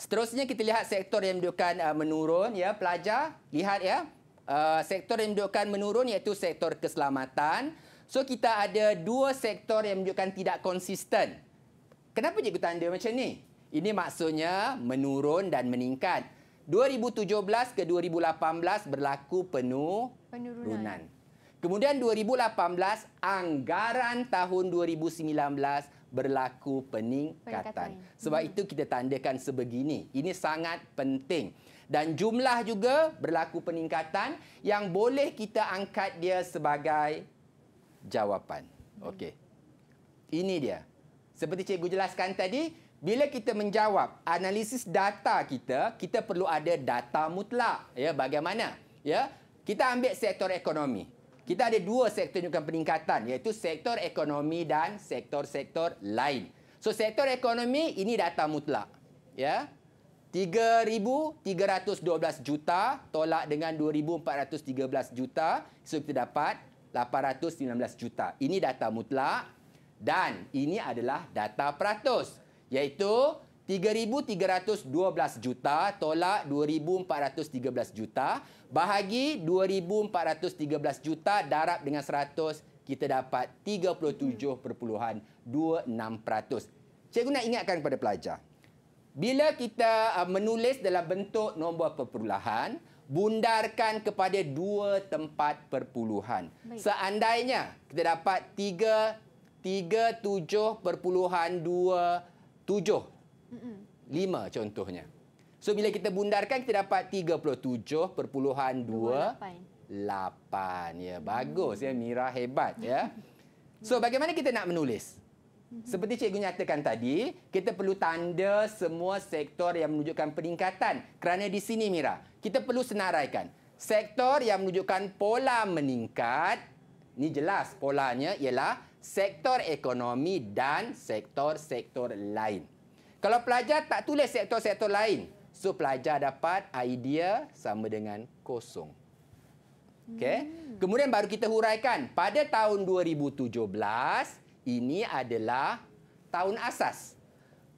C: Seterusnya kita lihat sektor yang menunjukkan uh, menurun ya pelajar. Lihat ya. Uh, sektor yang menunjukkan menurun iaitu sektor keselamatan. So kita ada dua sektor yang menunjukkan tidak konsisten. Kenapa cikgu tanda macam ni? Ini maksudnya menurun dan meningkat. 2017 ke 2018 berlaku penuh
A: penurunan. Runan.
C: Kemudian 2018 anggaran tahun 2019 berlaku peningkatan. peningkatan. Sebab hmm. itu kita tandakan sebegini. Ini sangat penting dan jumlah juga berlaku peningkatan yang boleh kita angkat dia sebagai jawapan. Okey. Ini dia. Seperti cikgu jelaskan tadi, bila kita menjawab analisis data kita, kita perlu ada data mutlak. Ya, bagaimana? Ya. Kita ambil sektor ekonomi. Kita ada dua sektor yang akan peningkatan iaitu sektor ekonomi dan sektor-sektor lain. So sektor ekonomi ini data mutlak. Ya. 3,312 juta tolak dengan 2,413 juta. So, kita dapat 819 juta. Ini data mutlak dan ini adalah data peratus. Iaitu 3,312 juta tolak 2,413 juta bahagi 2,413 juta darab dengan 100. Kita dapat 37,26%. Cikgu nak ingatkan kepada pelajar. Bila kita uh, menulis dalam bentuk nombor perpuluhan, bundarkan kepada dua tempat perpuluhan. Baik. Seandainya kita dapat tiga, tiga tujuh perpuluhan dua tujuh. Mm-mm. Lima contohnya. So bila kita bundarkan, kita dapat tiga puluh tujuh perpuluhan dua lapan. Ya, bagus. Mm. Ya, Mira hebat. ya. <laughs> So bagaimana kita nak menulis? Mhm. Seperti cikgu nyatakan tadi, kita perlu tanda semua sektor yang menunjukkan peningkatan. Kerana di sini, Mira, kita perlu senaraikan. Sektor yang menunjukkan pola meningkat, ni jelas polanya ialah sektor ekonomi dan sektor-sektor lain. Kalau pelajar tak tulis sektor-sektor lain, so pelajar dapat idea sama dengan kosong. Okay? Hmm. Kemudian baru kita huraikan. Pada tahun 2017, ini adalah tahun asas.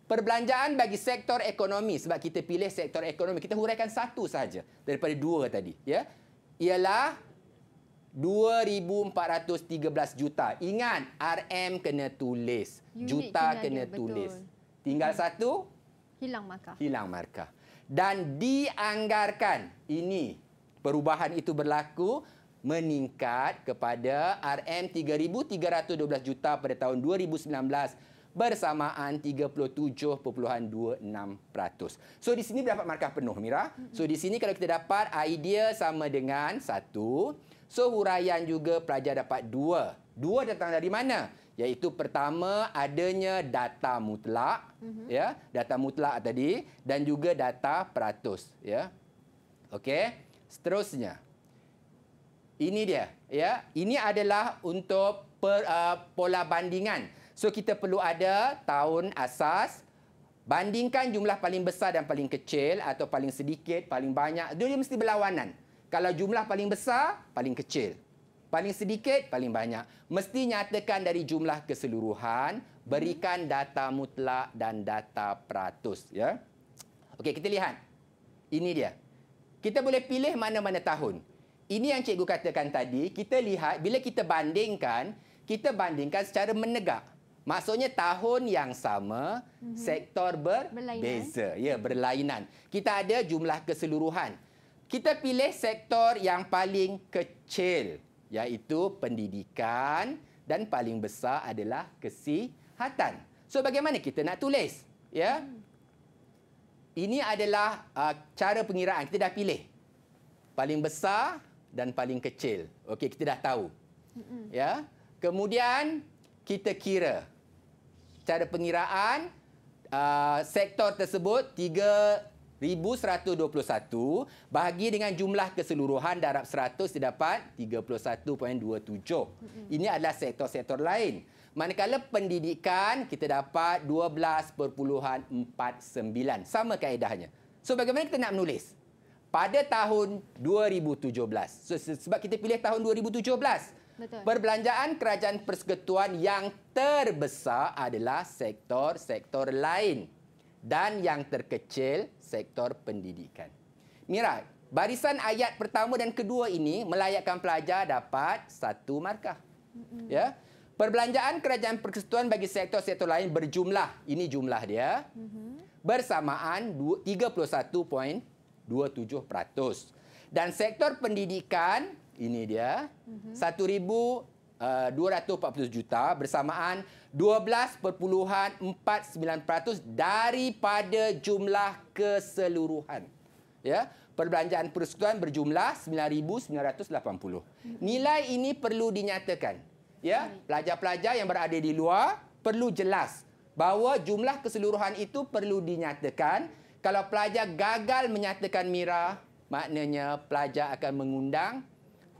C: Perbelanjaan bagi sektor ekonomi sebab kita pilih sektor ekonomi. Kita huraikan satu sahaja daripada dua tadi. Ya, Ialah 2,413 juta. Ingat RM kena tulis. Unit juta kena dia, tulis. Betul. Tinggal hmm. satu. Hilang markah. Hilang markah. Dan dianggarkan ini perubahan itu berlaku meningkat kepada RM3312 juta pada tahun 2019 bersamaan 37.26%. So di sini dapat markah penuh Mira. So di sini kalau kita dapat idea sama dengan 1. So huraian juga pelajar dapat 2. 2 datang dari mana? Yaitu pertama adanya data mutlak uh-huh. ya data mutlak tadi dan juga data peratus ya okey seterusnya ini dia. ya. Ini adalah untuk per, uh, pola bandingan. So kita perlu ada tahun asas. Bandingkan jumlah paling besar dan paling kecil. Atau paling sedikit, paling banyak. Dia mesti berlawanan. Kalau jumlah paling besar, paling kecil. Paling sedikit, paling banyak. Mesti nyatakan dari jumlah keseluruhan. Berikan data mutlak dan data peratus. Ya? Okay, kita lihat. Ini dia. Kita boleh pilih mana-mana tahun ini yang cikgu katakan tadi, kita lihat bila kita bandingkan, kita bandingkan secara menegak. Maksudnya tahun yang sama, mm-hmm. sektor berbeza. Ya, berlainan. Kita ada jumlah keseluruhan. Kita pilih sektor yang paling kecil, iaitu pendidikan dan paling besar adalah kesihatan. So bagaimana kita nak tulis? Ya. Hmm. Ini adalah uh, cara pengiraan. Kita dah pilih paling besar dan paling kecil. Okey, kita dah tahu. Ya. Kemudian kita kira cara pengiraan uh, sektor tersebut 3121 bahagi dengan jumlah keseluruhan darab 100 didapat 31.27. Ini adalah sektor-sektor lain. Manakala pendidikan kita dapat 12.49. Sama kaedahnya. So bagaimana kita nak menulis? pada tahun 2017. So, sebab kita pilih tahun 2017. Betul. Perbelanjaan kerajaan persekutuan yang terbesar adalah sektor-sektor lain dan yang terkecil sektor pendidikan. Mira, barisan ayat pertama dan kedua ini melayakkan pelajar dapat satu markah. Mm-hmm. Ya. Perbelanjaan kerajaan persekutuan bagi sektor-sektor lain berjumlah, ini jumlah dia.
A: Mm-hmm.
C: Bersamaan 31. 27%. Dan sektor pendidikan, ini dia, mhm. uh-huh. Eh, 1,240 juta bersamaan 12.49% daripada jumlah keseluruhan. Ya, perbelanjaan persekutuan berjumlah 9,980. Mhm. Nilai ini perlu dinyatakan. Ya, pelajar-pelajar yang berada di luar perlu jelas bahawa jumlah keseluruhan itu perlu dinyatakan kalau pelajar gagal menyatakan Mira, maknanya pelajar akan mengundang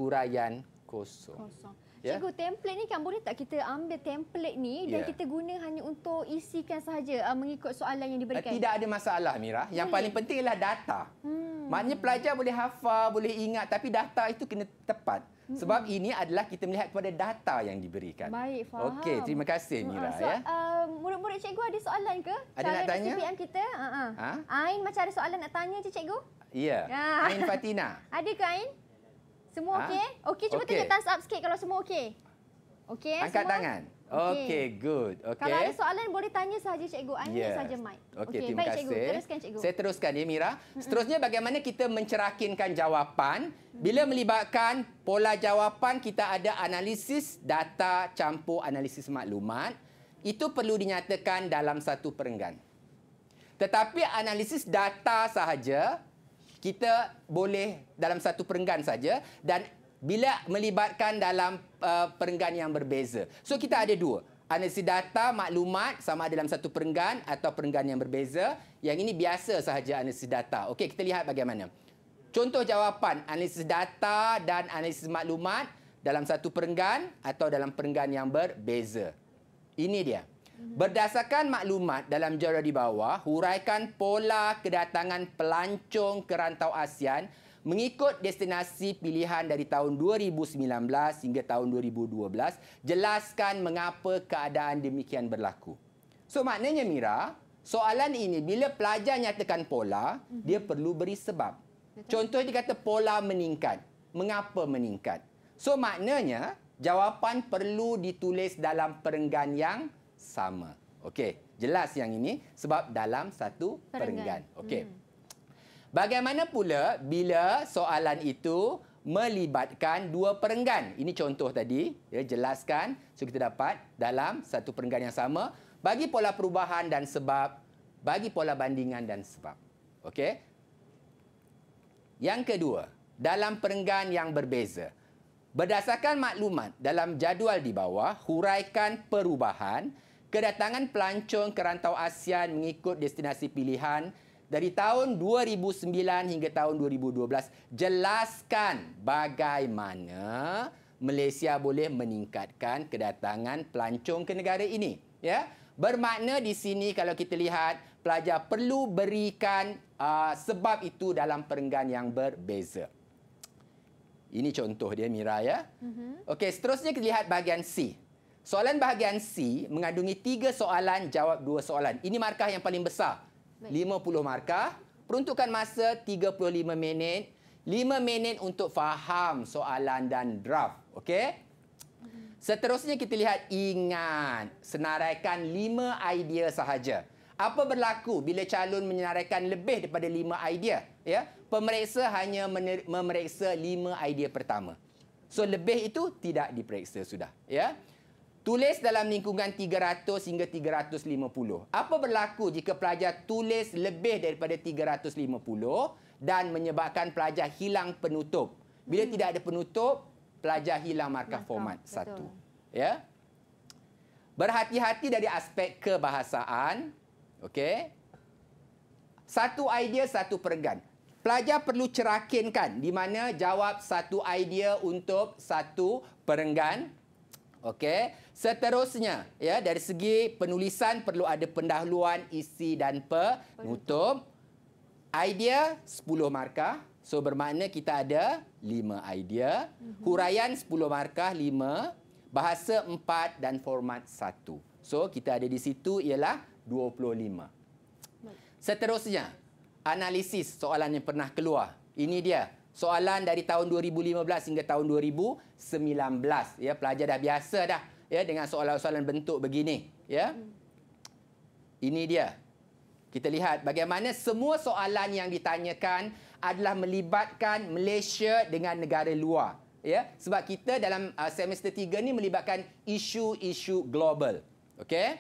C: huraian kosong. kosong. Yeah. Cikgu,
B: template ni kan boleh tak kita ambil template ni dan ya. kita guna hanya untuk isikan sahaja uh, mengikut soalan yang diberikan? Eh, tidak
C: ada masalah, Mira. Yang boleh. paling penting ialah data.
B: Hmm. Maknanya
C: pelajar boleh hafal, boleh ingat tapi data itu kena tepat. Sebab mm -hmm. ini adalah kita melihat kepada data yang diberikan. Baik, faham. Okey, terima kasih Mira. Uh, so, ya.
B: uh, Murid-murid cikgu ada soalan ke? Ada Cara nak tanya? Cara resipi kita? Uh -huh. ha? Ain macam ada soalan nak tanya je cikgu?
C: Ya. Yeah. Ah. Ain Fatina.
B: <laughs> Ada ke Ain? Semua ha? okey? Okey, cuba okay. tengok thumbs up sikit kalau semua okey. Okey, eh? Angkat semua? tangan. Okey, okay,
C: good. Okay. Kalau ada
B: soalan boleh tanya sahaja cikgu. Ambil yeah. saja mic. Okey, okay. terima Baik, kasih. Cikgu. Teruskan cikgu. Saya
C: teruskan ya Mira. Seterusnya bagaimana kita mencerakinkan jawapan bila melibatkan pola jawapan kita ada analisis data campur analisis maklumat itu perlu dinyatakan dalam satu perenggan. Tetapi analisis data sahaja kita boleh dalam satu perenggan saja dan bila melibatkan dalam uh, perenggan yang berbeza. So kita ada dua. Analisis data maklumat sama ada dalam satu perenggan atau perenggan yang berbeza. Yang ini biasa sahaja analisis data. Okey, kita lihat bagaimana. Contoh jawapan analisis data dan analisis maklumat dalam satu perenggan atau dalam perenggan yang berbeza. Ini dia. Berdasarkan maklumat dalam jadual di bawah, huraikan pola kedatangan pelancong ke rantau ASEAN Mengikut destinasi pilihan dari tahun 2019 hingga tahun 2012, jelaskan mengapa keadaan demikian berlaku. So maknanya Mira, soalan ini bila pelajar nyatakan pola, mm-hmm. dia perlu beri sebab. Contoh dia kata pola meningkat. Mengapa meningkat? So maknanya jawapan perlu ditulis dalam perenggan yang sama. Okey, jelas yang ini sebab dalam satu perenggan. perenggan. Okey. Mm. Bagaimana pula bila soalan itu melibatkan dua perenggan? Ini contoh tadi, ya, jelaskan. So, kita dapat dalam satu perenggan yang sama. Bagi pola perubahan dan sebab, bagi pola bandingan dan sebab. Okey? Yang kedua, dalam perenggan yang berbeza. Berdasarkan maklumat dalam jadual di bawah, huraikan perubahan, kedatangan pelancong ke rantau ASEAN mengikut destinasi pilihan dari tahun 2009 hingga tahun 2012 jelaskan bagaimana Malaysia boleh meningkatkan kedatangan pelancong ke negara ini ya bermakna di sini kalau kita lihat pelajar perlu berikan uh, sebab itu dalam perenggan yang berbeza ini contoh dia Mira ya mm-hmm. okey seterusnya kita lihat bahagian C Soalan bahagian C mengandungi tiga soalan, jawab dua soalan. Ini markah yang paling besar. 50 markah. Peruntukan masa 35 minit. 5 minit untuk faham soalan dan draft. Okey? Seterusnya kita lihat ingat. Senaraikan 5 idea sahaja. Apa berlaku bila calon menyenaraikan lebih daripada 5 idea? Ya? Pemeriksa hanya memeriksa 5 idea pertama. So lebih itu tidak diperiksa sudah. Ya? Tulis dalam lingkungan 300 hingga 350. Apa berlaku jika pelajar tulis lebih daripada 350 dan menyebabkan pelajar hilang penutup? Bila hmm. tidak ada penutup, pelajar hilang markah Maka, format betul. satu. Ya? Berhati-hati dari aspek kebahasaan. Okey. Satu idea satu pergan. Pelajar perlu cerakinkan di mana jawab satu idea untuk satu perenggan. Okey. Seterusnya, ya dari segi penulisan perlu ada pendahuluan isi dan penutup. Idea 10 markah. So bermakna kita ada 5 idea. Mhm. Huraian 10 markah 5, bahasa 4 dan format 1. So kita ada di situ ialah 25. Seterusnya, analisis soalan yang pernah keluar. Ini dia. Soalan dari tahun 2015 hingga tahun 2019. Ya, pelajar dah biasa dah ya dengan soalan-soalan bentuk begini ya hmm. ini dia kita lihat bagaimana semua soalan yang ditanyakan adalah melibatkan Malaysia dengan negara luar ya sebab kita dalam uh, semester 3 ni melibatkan isu-isu global okey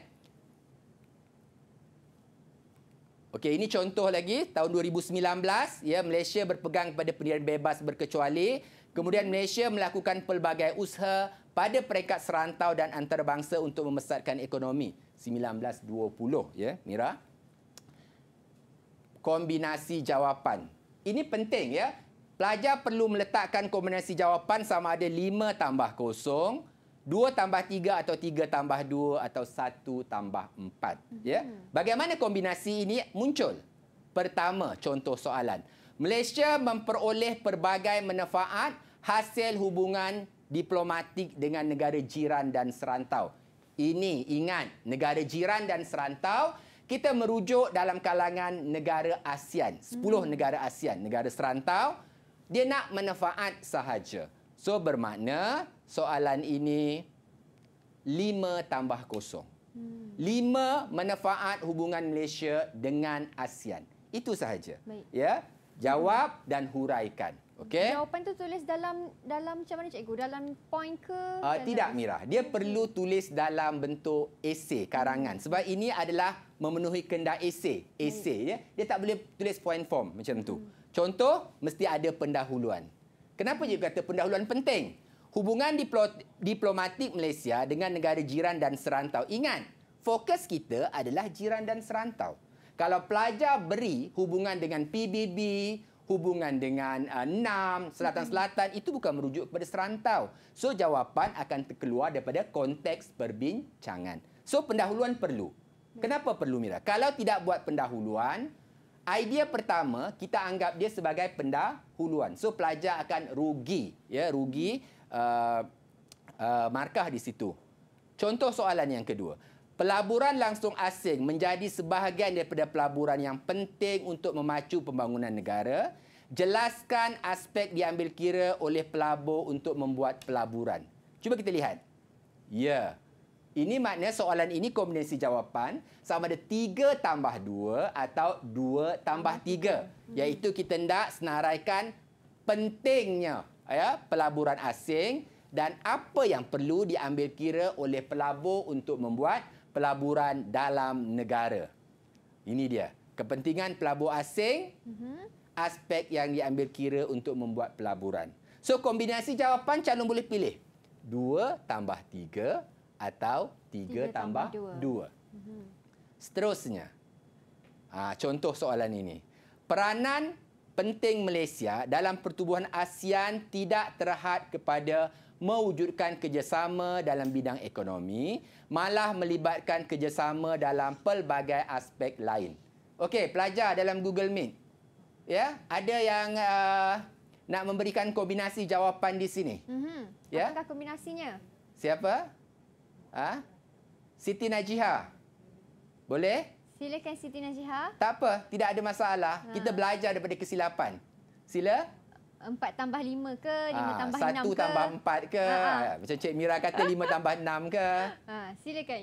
C: Okey ini contoh lagi tahun 2019 ya Malaysia berpegang kepada pendirian bebas berkecuali kemudian Malaysia melakukan pelbagai usaha pada peringkat serantau dan antarabangsa untuk memesatkan ekonomi 1920 ya Mira kombinasi jawapan ini penting ya pelajar perlu meletakkan kombinasi jawapan sama ada 5 tambah 0 Dua tambah tiga atau tiga tambah dua atau satu tambah empat. Ya? Hmm. Bagaimana kombinasi ini muncul? Pertama, contoh soalan. Malaysia memperoleh pelbagai manfaat hasil hubungan diplomatik dengan negara jiran dan serantau. Ini ingat negara jiran dan serantau kita merujuk dalam kalangan negara ASEAN, Sepuluh hmm. negara ASEAN, negara serantau dia nak manfaat sahaja. So bermakna soalan ini lima tambah kosong. Hmm. Lima manfaat hubungan Malaysia dengan ASEAN. Itu sahaja. Ya. Jawab dan huraikan. Okay. Jawapan
B: tu tulis dalam dalam macam mana cikgu? Dalam point ke?
C: Uh, tidak Mira. Dia okay. perlu tulis dalam bentuk esei, karangan. Hmm. Sebab ini adalah memenuhi kendak esei. Esei hmm. ya. Dia tak boleh tulis point form macam tu. Hmm. Contoh mesti ada pendahuluan. Kenapa cikgu kata pendahuluan penting? Hubungan diplo diplomatik Malaysia dengan negara jiran dan serantau. Ingat, fokus kita adalah jiran dan serantau. Kalau pelajar beri hubungan dengan PBB, hubungan dengan enam uh, selatan-selatan mm-hmm. itu bukan merujuk kepada serantau. So jawapan akan keluar daripada konteks perbincangan. So pendahuluan perlu. Kenapa perlu Mira? Kalau tidak buat pendahuluan, idea pertama kita anggap dia sebagai pendahuluan. So pelajar akan rugi, ya, rugi uh, uh, markah di situ. Contoh soalan yang kedua. Pelaburan langsung asing menjadi sebahagian daripada pelaburan yang penting untuk memacu pembangunan negara. Jelaskan aspek diambil kira oleh pelabur untuk membuat pelaburan. Cuba kita lihat. Ya, ini maknanya soalan ini kombinasi jawapan sama ada 3 tambah 2 atau 2 tambah 3. Iaitu kita hendak senaraikan pentingnya ya, pelaburan asing dan apa yang perlu diambil kira oleh pelabur untuk membuat pelaburan dalam negara. Ini dia. Kepentingan pelabur asing, uh-huh. aspek yang diambil kira untuk membuat pelaburan. So, kombinasi jawapan calon boleh pilih. Dua tambah tiga atau tiga, tambah, tambah dua. Uh-huh. Seterusnya, ha, contoh soalan ini. Peranan penting Malaysia dalam pertubuhan ASEAN tidak terhad kepada mewujudkan kerjasama dalam bidang ekonomi malah melibatkan kerjasama dalam pelbagai aspek lain. Okey, pelajar dalam Google Meet. Ya, ada yang uh, nak memberikan kombinasi jawapan di sini.
B: Mhm. Apakah ya? kombinasinya?
C: Siapa? Ah? Ha? Siti Najiha. Boleh?
B: Silakan Siti Najiha.
C: Tak apa, tidak ada masalah. Ha. Kita belajar daripada kesilapan. Sila
B: Empat tambah lima ke, lima ha, tambah enam ke. satu tambah
C: empat ke. Ha, ha. Macam Cik Mira kata 5 tambah enam ke.
B: <laughs> Ha, silakan.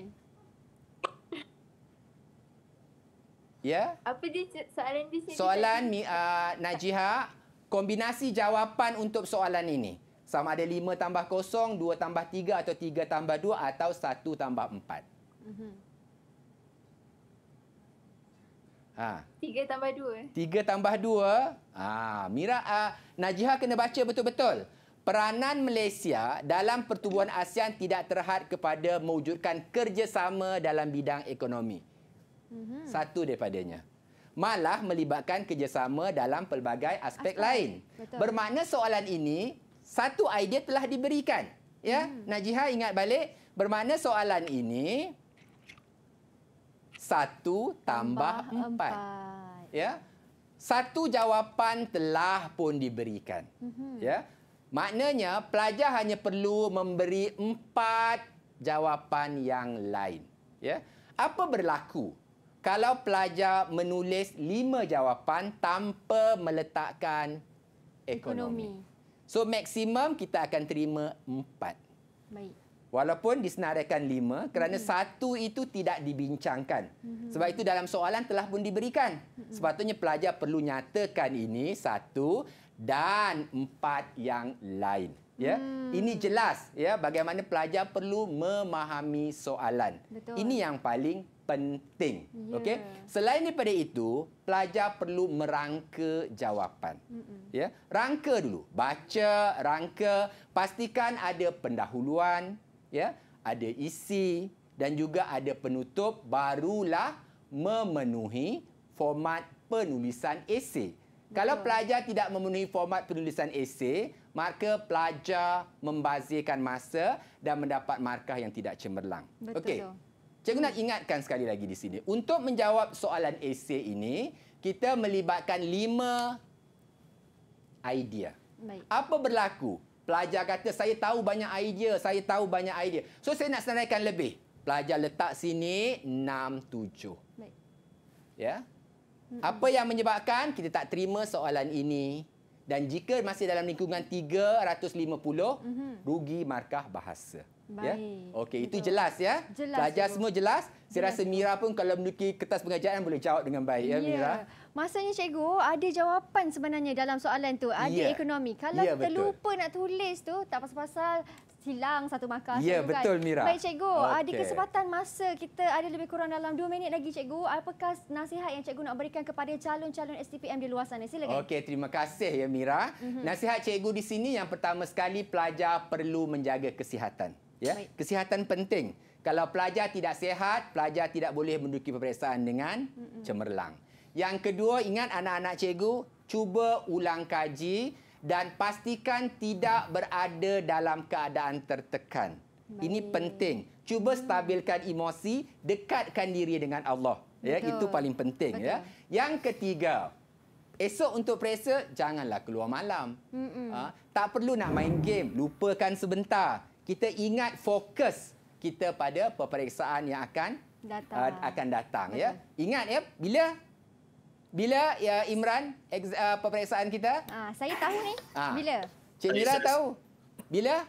B: Ya? Apa dia soalan di sini? Soalan
C: uh, Najiha, kombinasi jawapan untuk soalan ini. Sama ada lima tambah kosong, dua tambah tiga atau tiga tambah dua atau satu tambah empat. Mm -hmm. Ha.
B: Tiga tambah dua.
C: Tiga tambah dua. Ha. Mira, uh, Najihah kena baca betul-betul. Peranan Malaysia dalam pertubuhan ASEAN tidak terhad kepada mewujudkan kerjasama dalam bidang ekonomi. Mhm. Satu daripadanya. Malah melibatkan kerjasama dalam pelbagai aspek, aspek. lain. Betul. Bermakna soalan ini, satu idea telah diberikan. Ya, hmm. Najihah ingat balik. Bermakna soalan ini satu tambah empat. Ya, satu jawapan telah pun diberikan.
A: Mhm. Ya,
C: maknanya pelajar hanya perlu memberi empat jawapan yang lain. Ya, apa berlaku kalau pelajar menulis lima jawapan tanpa meletakkan ekonomi? ekonomi. So maksimum kita akan terima empat. Baik. Walaupun disenaraikan lima kerana hmm. satu itu tidak dibincangkan. Hmm. Sebab itu dalam soalan telah pun diberikan. Hmm. Sepatutnya pelajar perlu nyatakan ini satu dan empat yang lain. Ya, hmm. ini jelas ya bagaimana pelajar perlu memahami soalan. Betul. Ini yang paling penting. Yeah. Okey. Selain daripada itu, pelajar perlu merangka jawapan. Mm-mm. Ya, rangka dulu. Baca, rangka, pastikan ada pendahuluan, ya ada isi dan juga ada penutup barulah memenuhi format penulisan esei. Kalau pelajar tidak memenuhi format penulisan esei, maka pelajar membazirkan masa dan mendapat markah yang tidak cemerlang. Betul. Okay. Cikgu nak ingatkan sekali lagi di sini. Untuk menjawab soalan esei ini, kita melibatkan lima idea. Apa berlaku? Pelajar kata, saya tahu banyak idea. Saya tahu banyak idea. So, saya nak senaraikan lebih. Pelajar letak sini, enam, tujuh. Baik. Ya? Hmm. Apa yang menyebabkan kita tak terima soalan ini? Dan jika masih dalam lingkungan 350, mhm. rugi markah bahasa. Ya? Baik. Ya? Okey, itu jelas ya? Jelas. Pelajar semua jelas? jelas. Saya rasa Mira pun kalau menduki kertas pengajaran boleh jawab dengan baik ya, yeah. Mira?
B: Masanya cikgu ada jawapan sebenarnya dalam soalan tu. Ada yeah. ekonomi. Kalau yeah, kita betul. lupa nak tulis tu tak pasal-pasal hilang satu markah yeah, betul, kan. Mira. Baik cikgu, okay. ada kesempatan masa kita ada lebih kurang dalam 2 minit lagi cikgu. Apakah nasihat yang cikgu nak berikan kepada calon-calon STPM di luar sana? Silakan.
C: Okey, terima kasih ya Mira. Mm -hmm. Nasihat cikgu di sini yang pertama sekali pelajar perlu menjaga kesihatan. Ya. Baik. Kesihatan penting. Kalau pelajar tidak sihat, pelajar tidak boleh menduduki peperiksaan dengan mhm. cemerlang. Yang kedua, ingat anak-anak cikgu, cuba ulang kaji dan pastikan tidak berada dalam keadaan tertekan. Baik. Ini penting. Cuba stabilkan emosi, dekatkan diri dengan Allah. Ya, itu paling penting ya. Betul. ya. Yang ketiga, esok untuk periksa janganlah keluar malam.
B: Ha,
C: tak perlu nak main game, lupakan sebentar. Kita ingat fokus kita pada peperiksaan yang akan
B: datang. Uh, akan
C: datang ya. Ingat ya, bila bila ya Imran ex, uh, peperiksaan kita? Ah, saya tahu ni. Ah. Bila? Cik Mira tahu. Bila?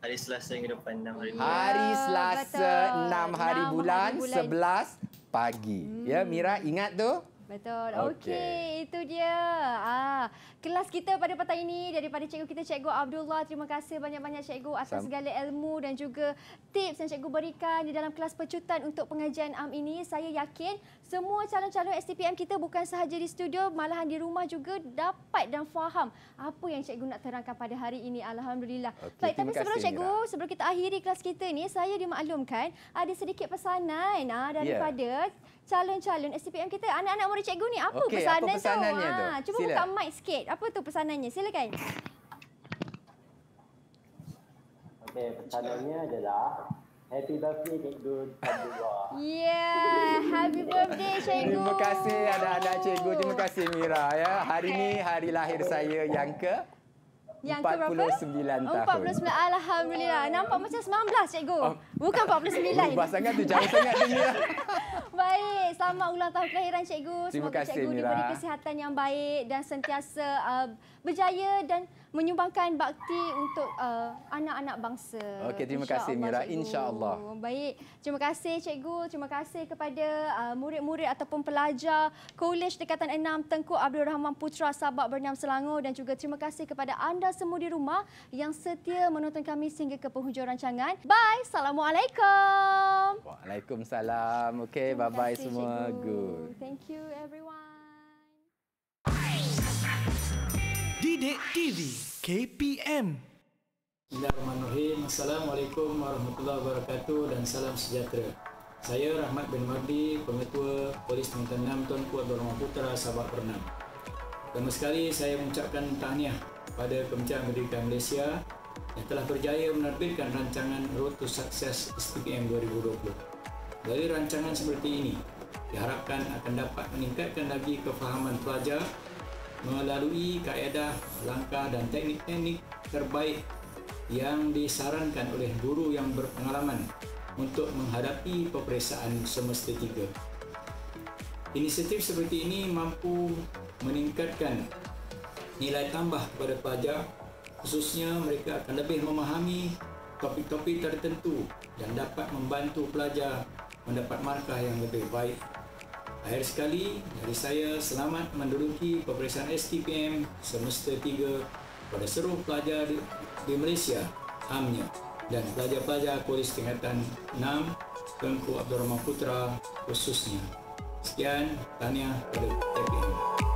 A: Hari Selasa yang depan 6 hari bulan. Hari ah,
C: Selasa enam hari bulan sebelas pagi. Ya, hmm. Ya Mira ingat tu?
B: Betul. Okey, okay. itu dia. Ah, kelas kita pada petang ini daripada cikgu kita Cikgu Abdullah. Terima kasih banyak-banyak cikgu atas Sam. segala ilmu dan juga tips yang cikgu berikan di dalam kelas pecutan untuk pengajian am ini. Saya yakin semua calon-calon STPM kita bukan sahaja di studio, malahan di rumah juga dapat dan faham apa yang cikgu nak terangkan pada hari ini. Alhamdulillah. Okay, Baik, tapi sebelum kasih, cikgu, Mira. sebelum kita akhiri kelas kita ni, saya dimaklumkan ada sedikit pesanan ah, ya. daripada yeah. calon-calon STPM kita. Anak-anak murid cikgu ni, apa okay, pesanan apa pesanannya tu? tu? Ah, cuba Sila. buka mic sikit. Apa tu pesanannya? Silakan.
A: Okey, pesanannya adalah Happy birthday, Cikgu.
B: yeah, happy birthday, Cikgu. Terima
C: kasih anak-anak Cikgu. Terima kasih, Mira. Ya. Hari ini okay. hari lahir saya yang ke... Yang 49 tahun.
B: 49, Alhamdulillah. Nampak oh. macam 19, Cikgu. Oh. Bukan 49. <laughs> Berubah
C: sangat tu, jauh sangat tu, Mira.
B: <laughs> Baik, selamat ulang tahun kelahiran Cikgu. Semoga Terima kasih, Cikgu diberi kesihatan yang baik dan sentiasa uh, berjaya dan menyumbangkan bakti untuk uh, anak-anak uh, bangsa. Okey, terima kasih Mira. Insya Allah. Baik. Terima kasih Cikgu. Terima kasih kepada uh, murid-murid ataupun pelajar Kolej Dekatan 6 Tengku Abdul Rahman Putra Sabak Bernam Selangor dan juga terima kasih kepada anda semua di rumah yang setia menonton kami sehingga ke penghujung rancangan. Bye. Assalamualaikum.
C: Waalaikumsalam. Okey, bye-bye semua. Cikgu. Good.
B: Thank you everyone.
A: Didik TV KPM Bismillahirrahmanirrahim Assalamualaikum warahmatullahi wabarakatuh dan salam sejahtera Saya Rahmat bin Mardi, Pengetua Polis Pemerintah 6 Tuan Kuat Dorongan Putera Sabah Pernah Pertama sekali saya mengucapkan tahniah kepada Kementerian Pendidikan Malaysia yang telah berjaya menerbitkan rancangan Road to Success SPM 2020. Dari rancangan seperti ini, diharapkan akan dapat meningkatkan lagi kefahaman pelajar melalui kaedah langkah dan teknik-teknik terbaik yang disarankan oleh guru yang berpengalaman untuk menghadapi peperiksaan semester tiga. Inisiatif seperti ini mampu meningkatkan nilai tambah kepada pelajar khususnya mereka akan lebih memahami topik-topik tertentu dan dapat membantu pelajar mendapat markah yang lebih baik Akhir sekali, dari saya selamat menduduki peperiksaan STPM semester 3 pada seluruh pelajar di, di Malaysia, AMNYA dan pelajar-pelajar Kolej Tingkatan 6 Tengku Abdul Rahman Putra khususnya. Sekian, tahniah pada STPM.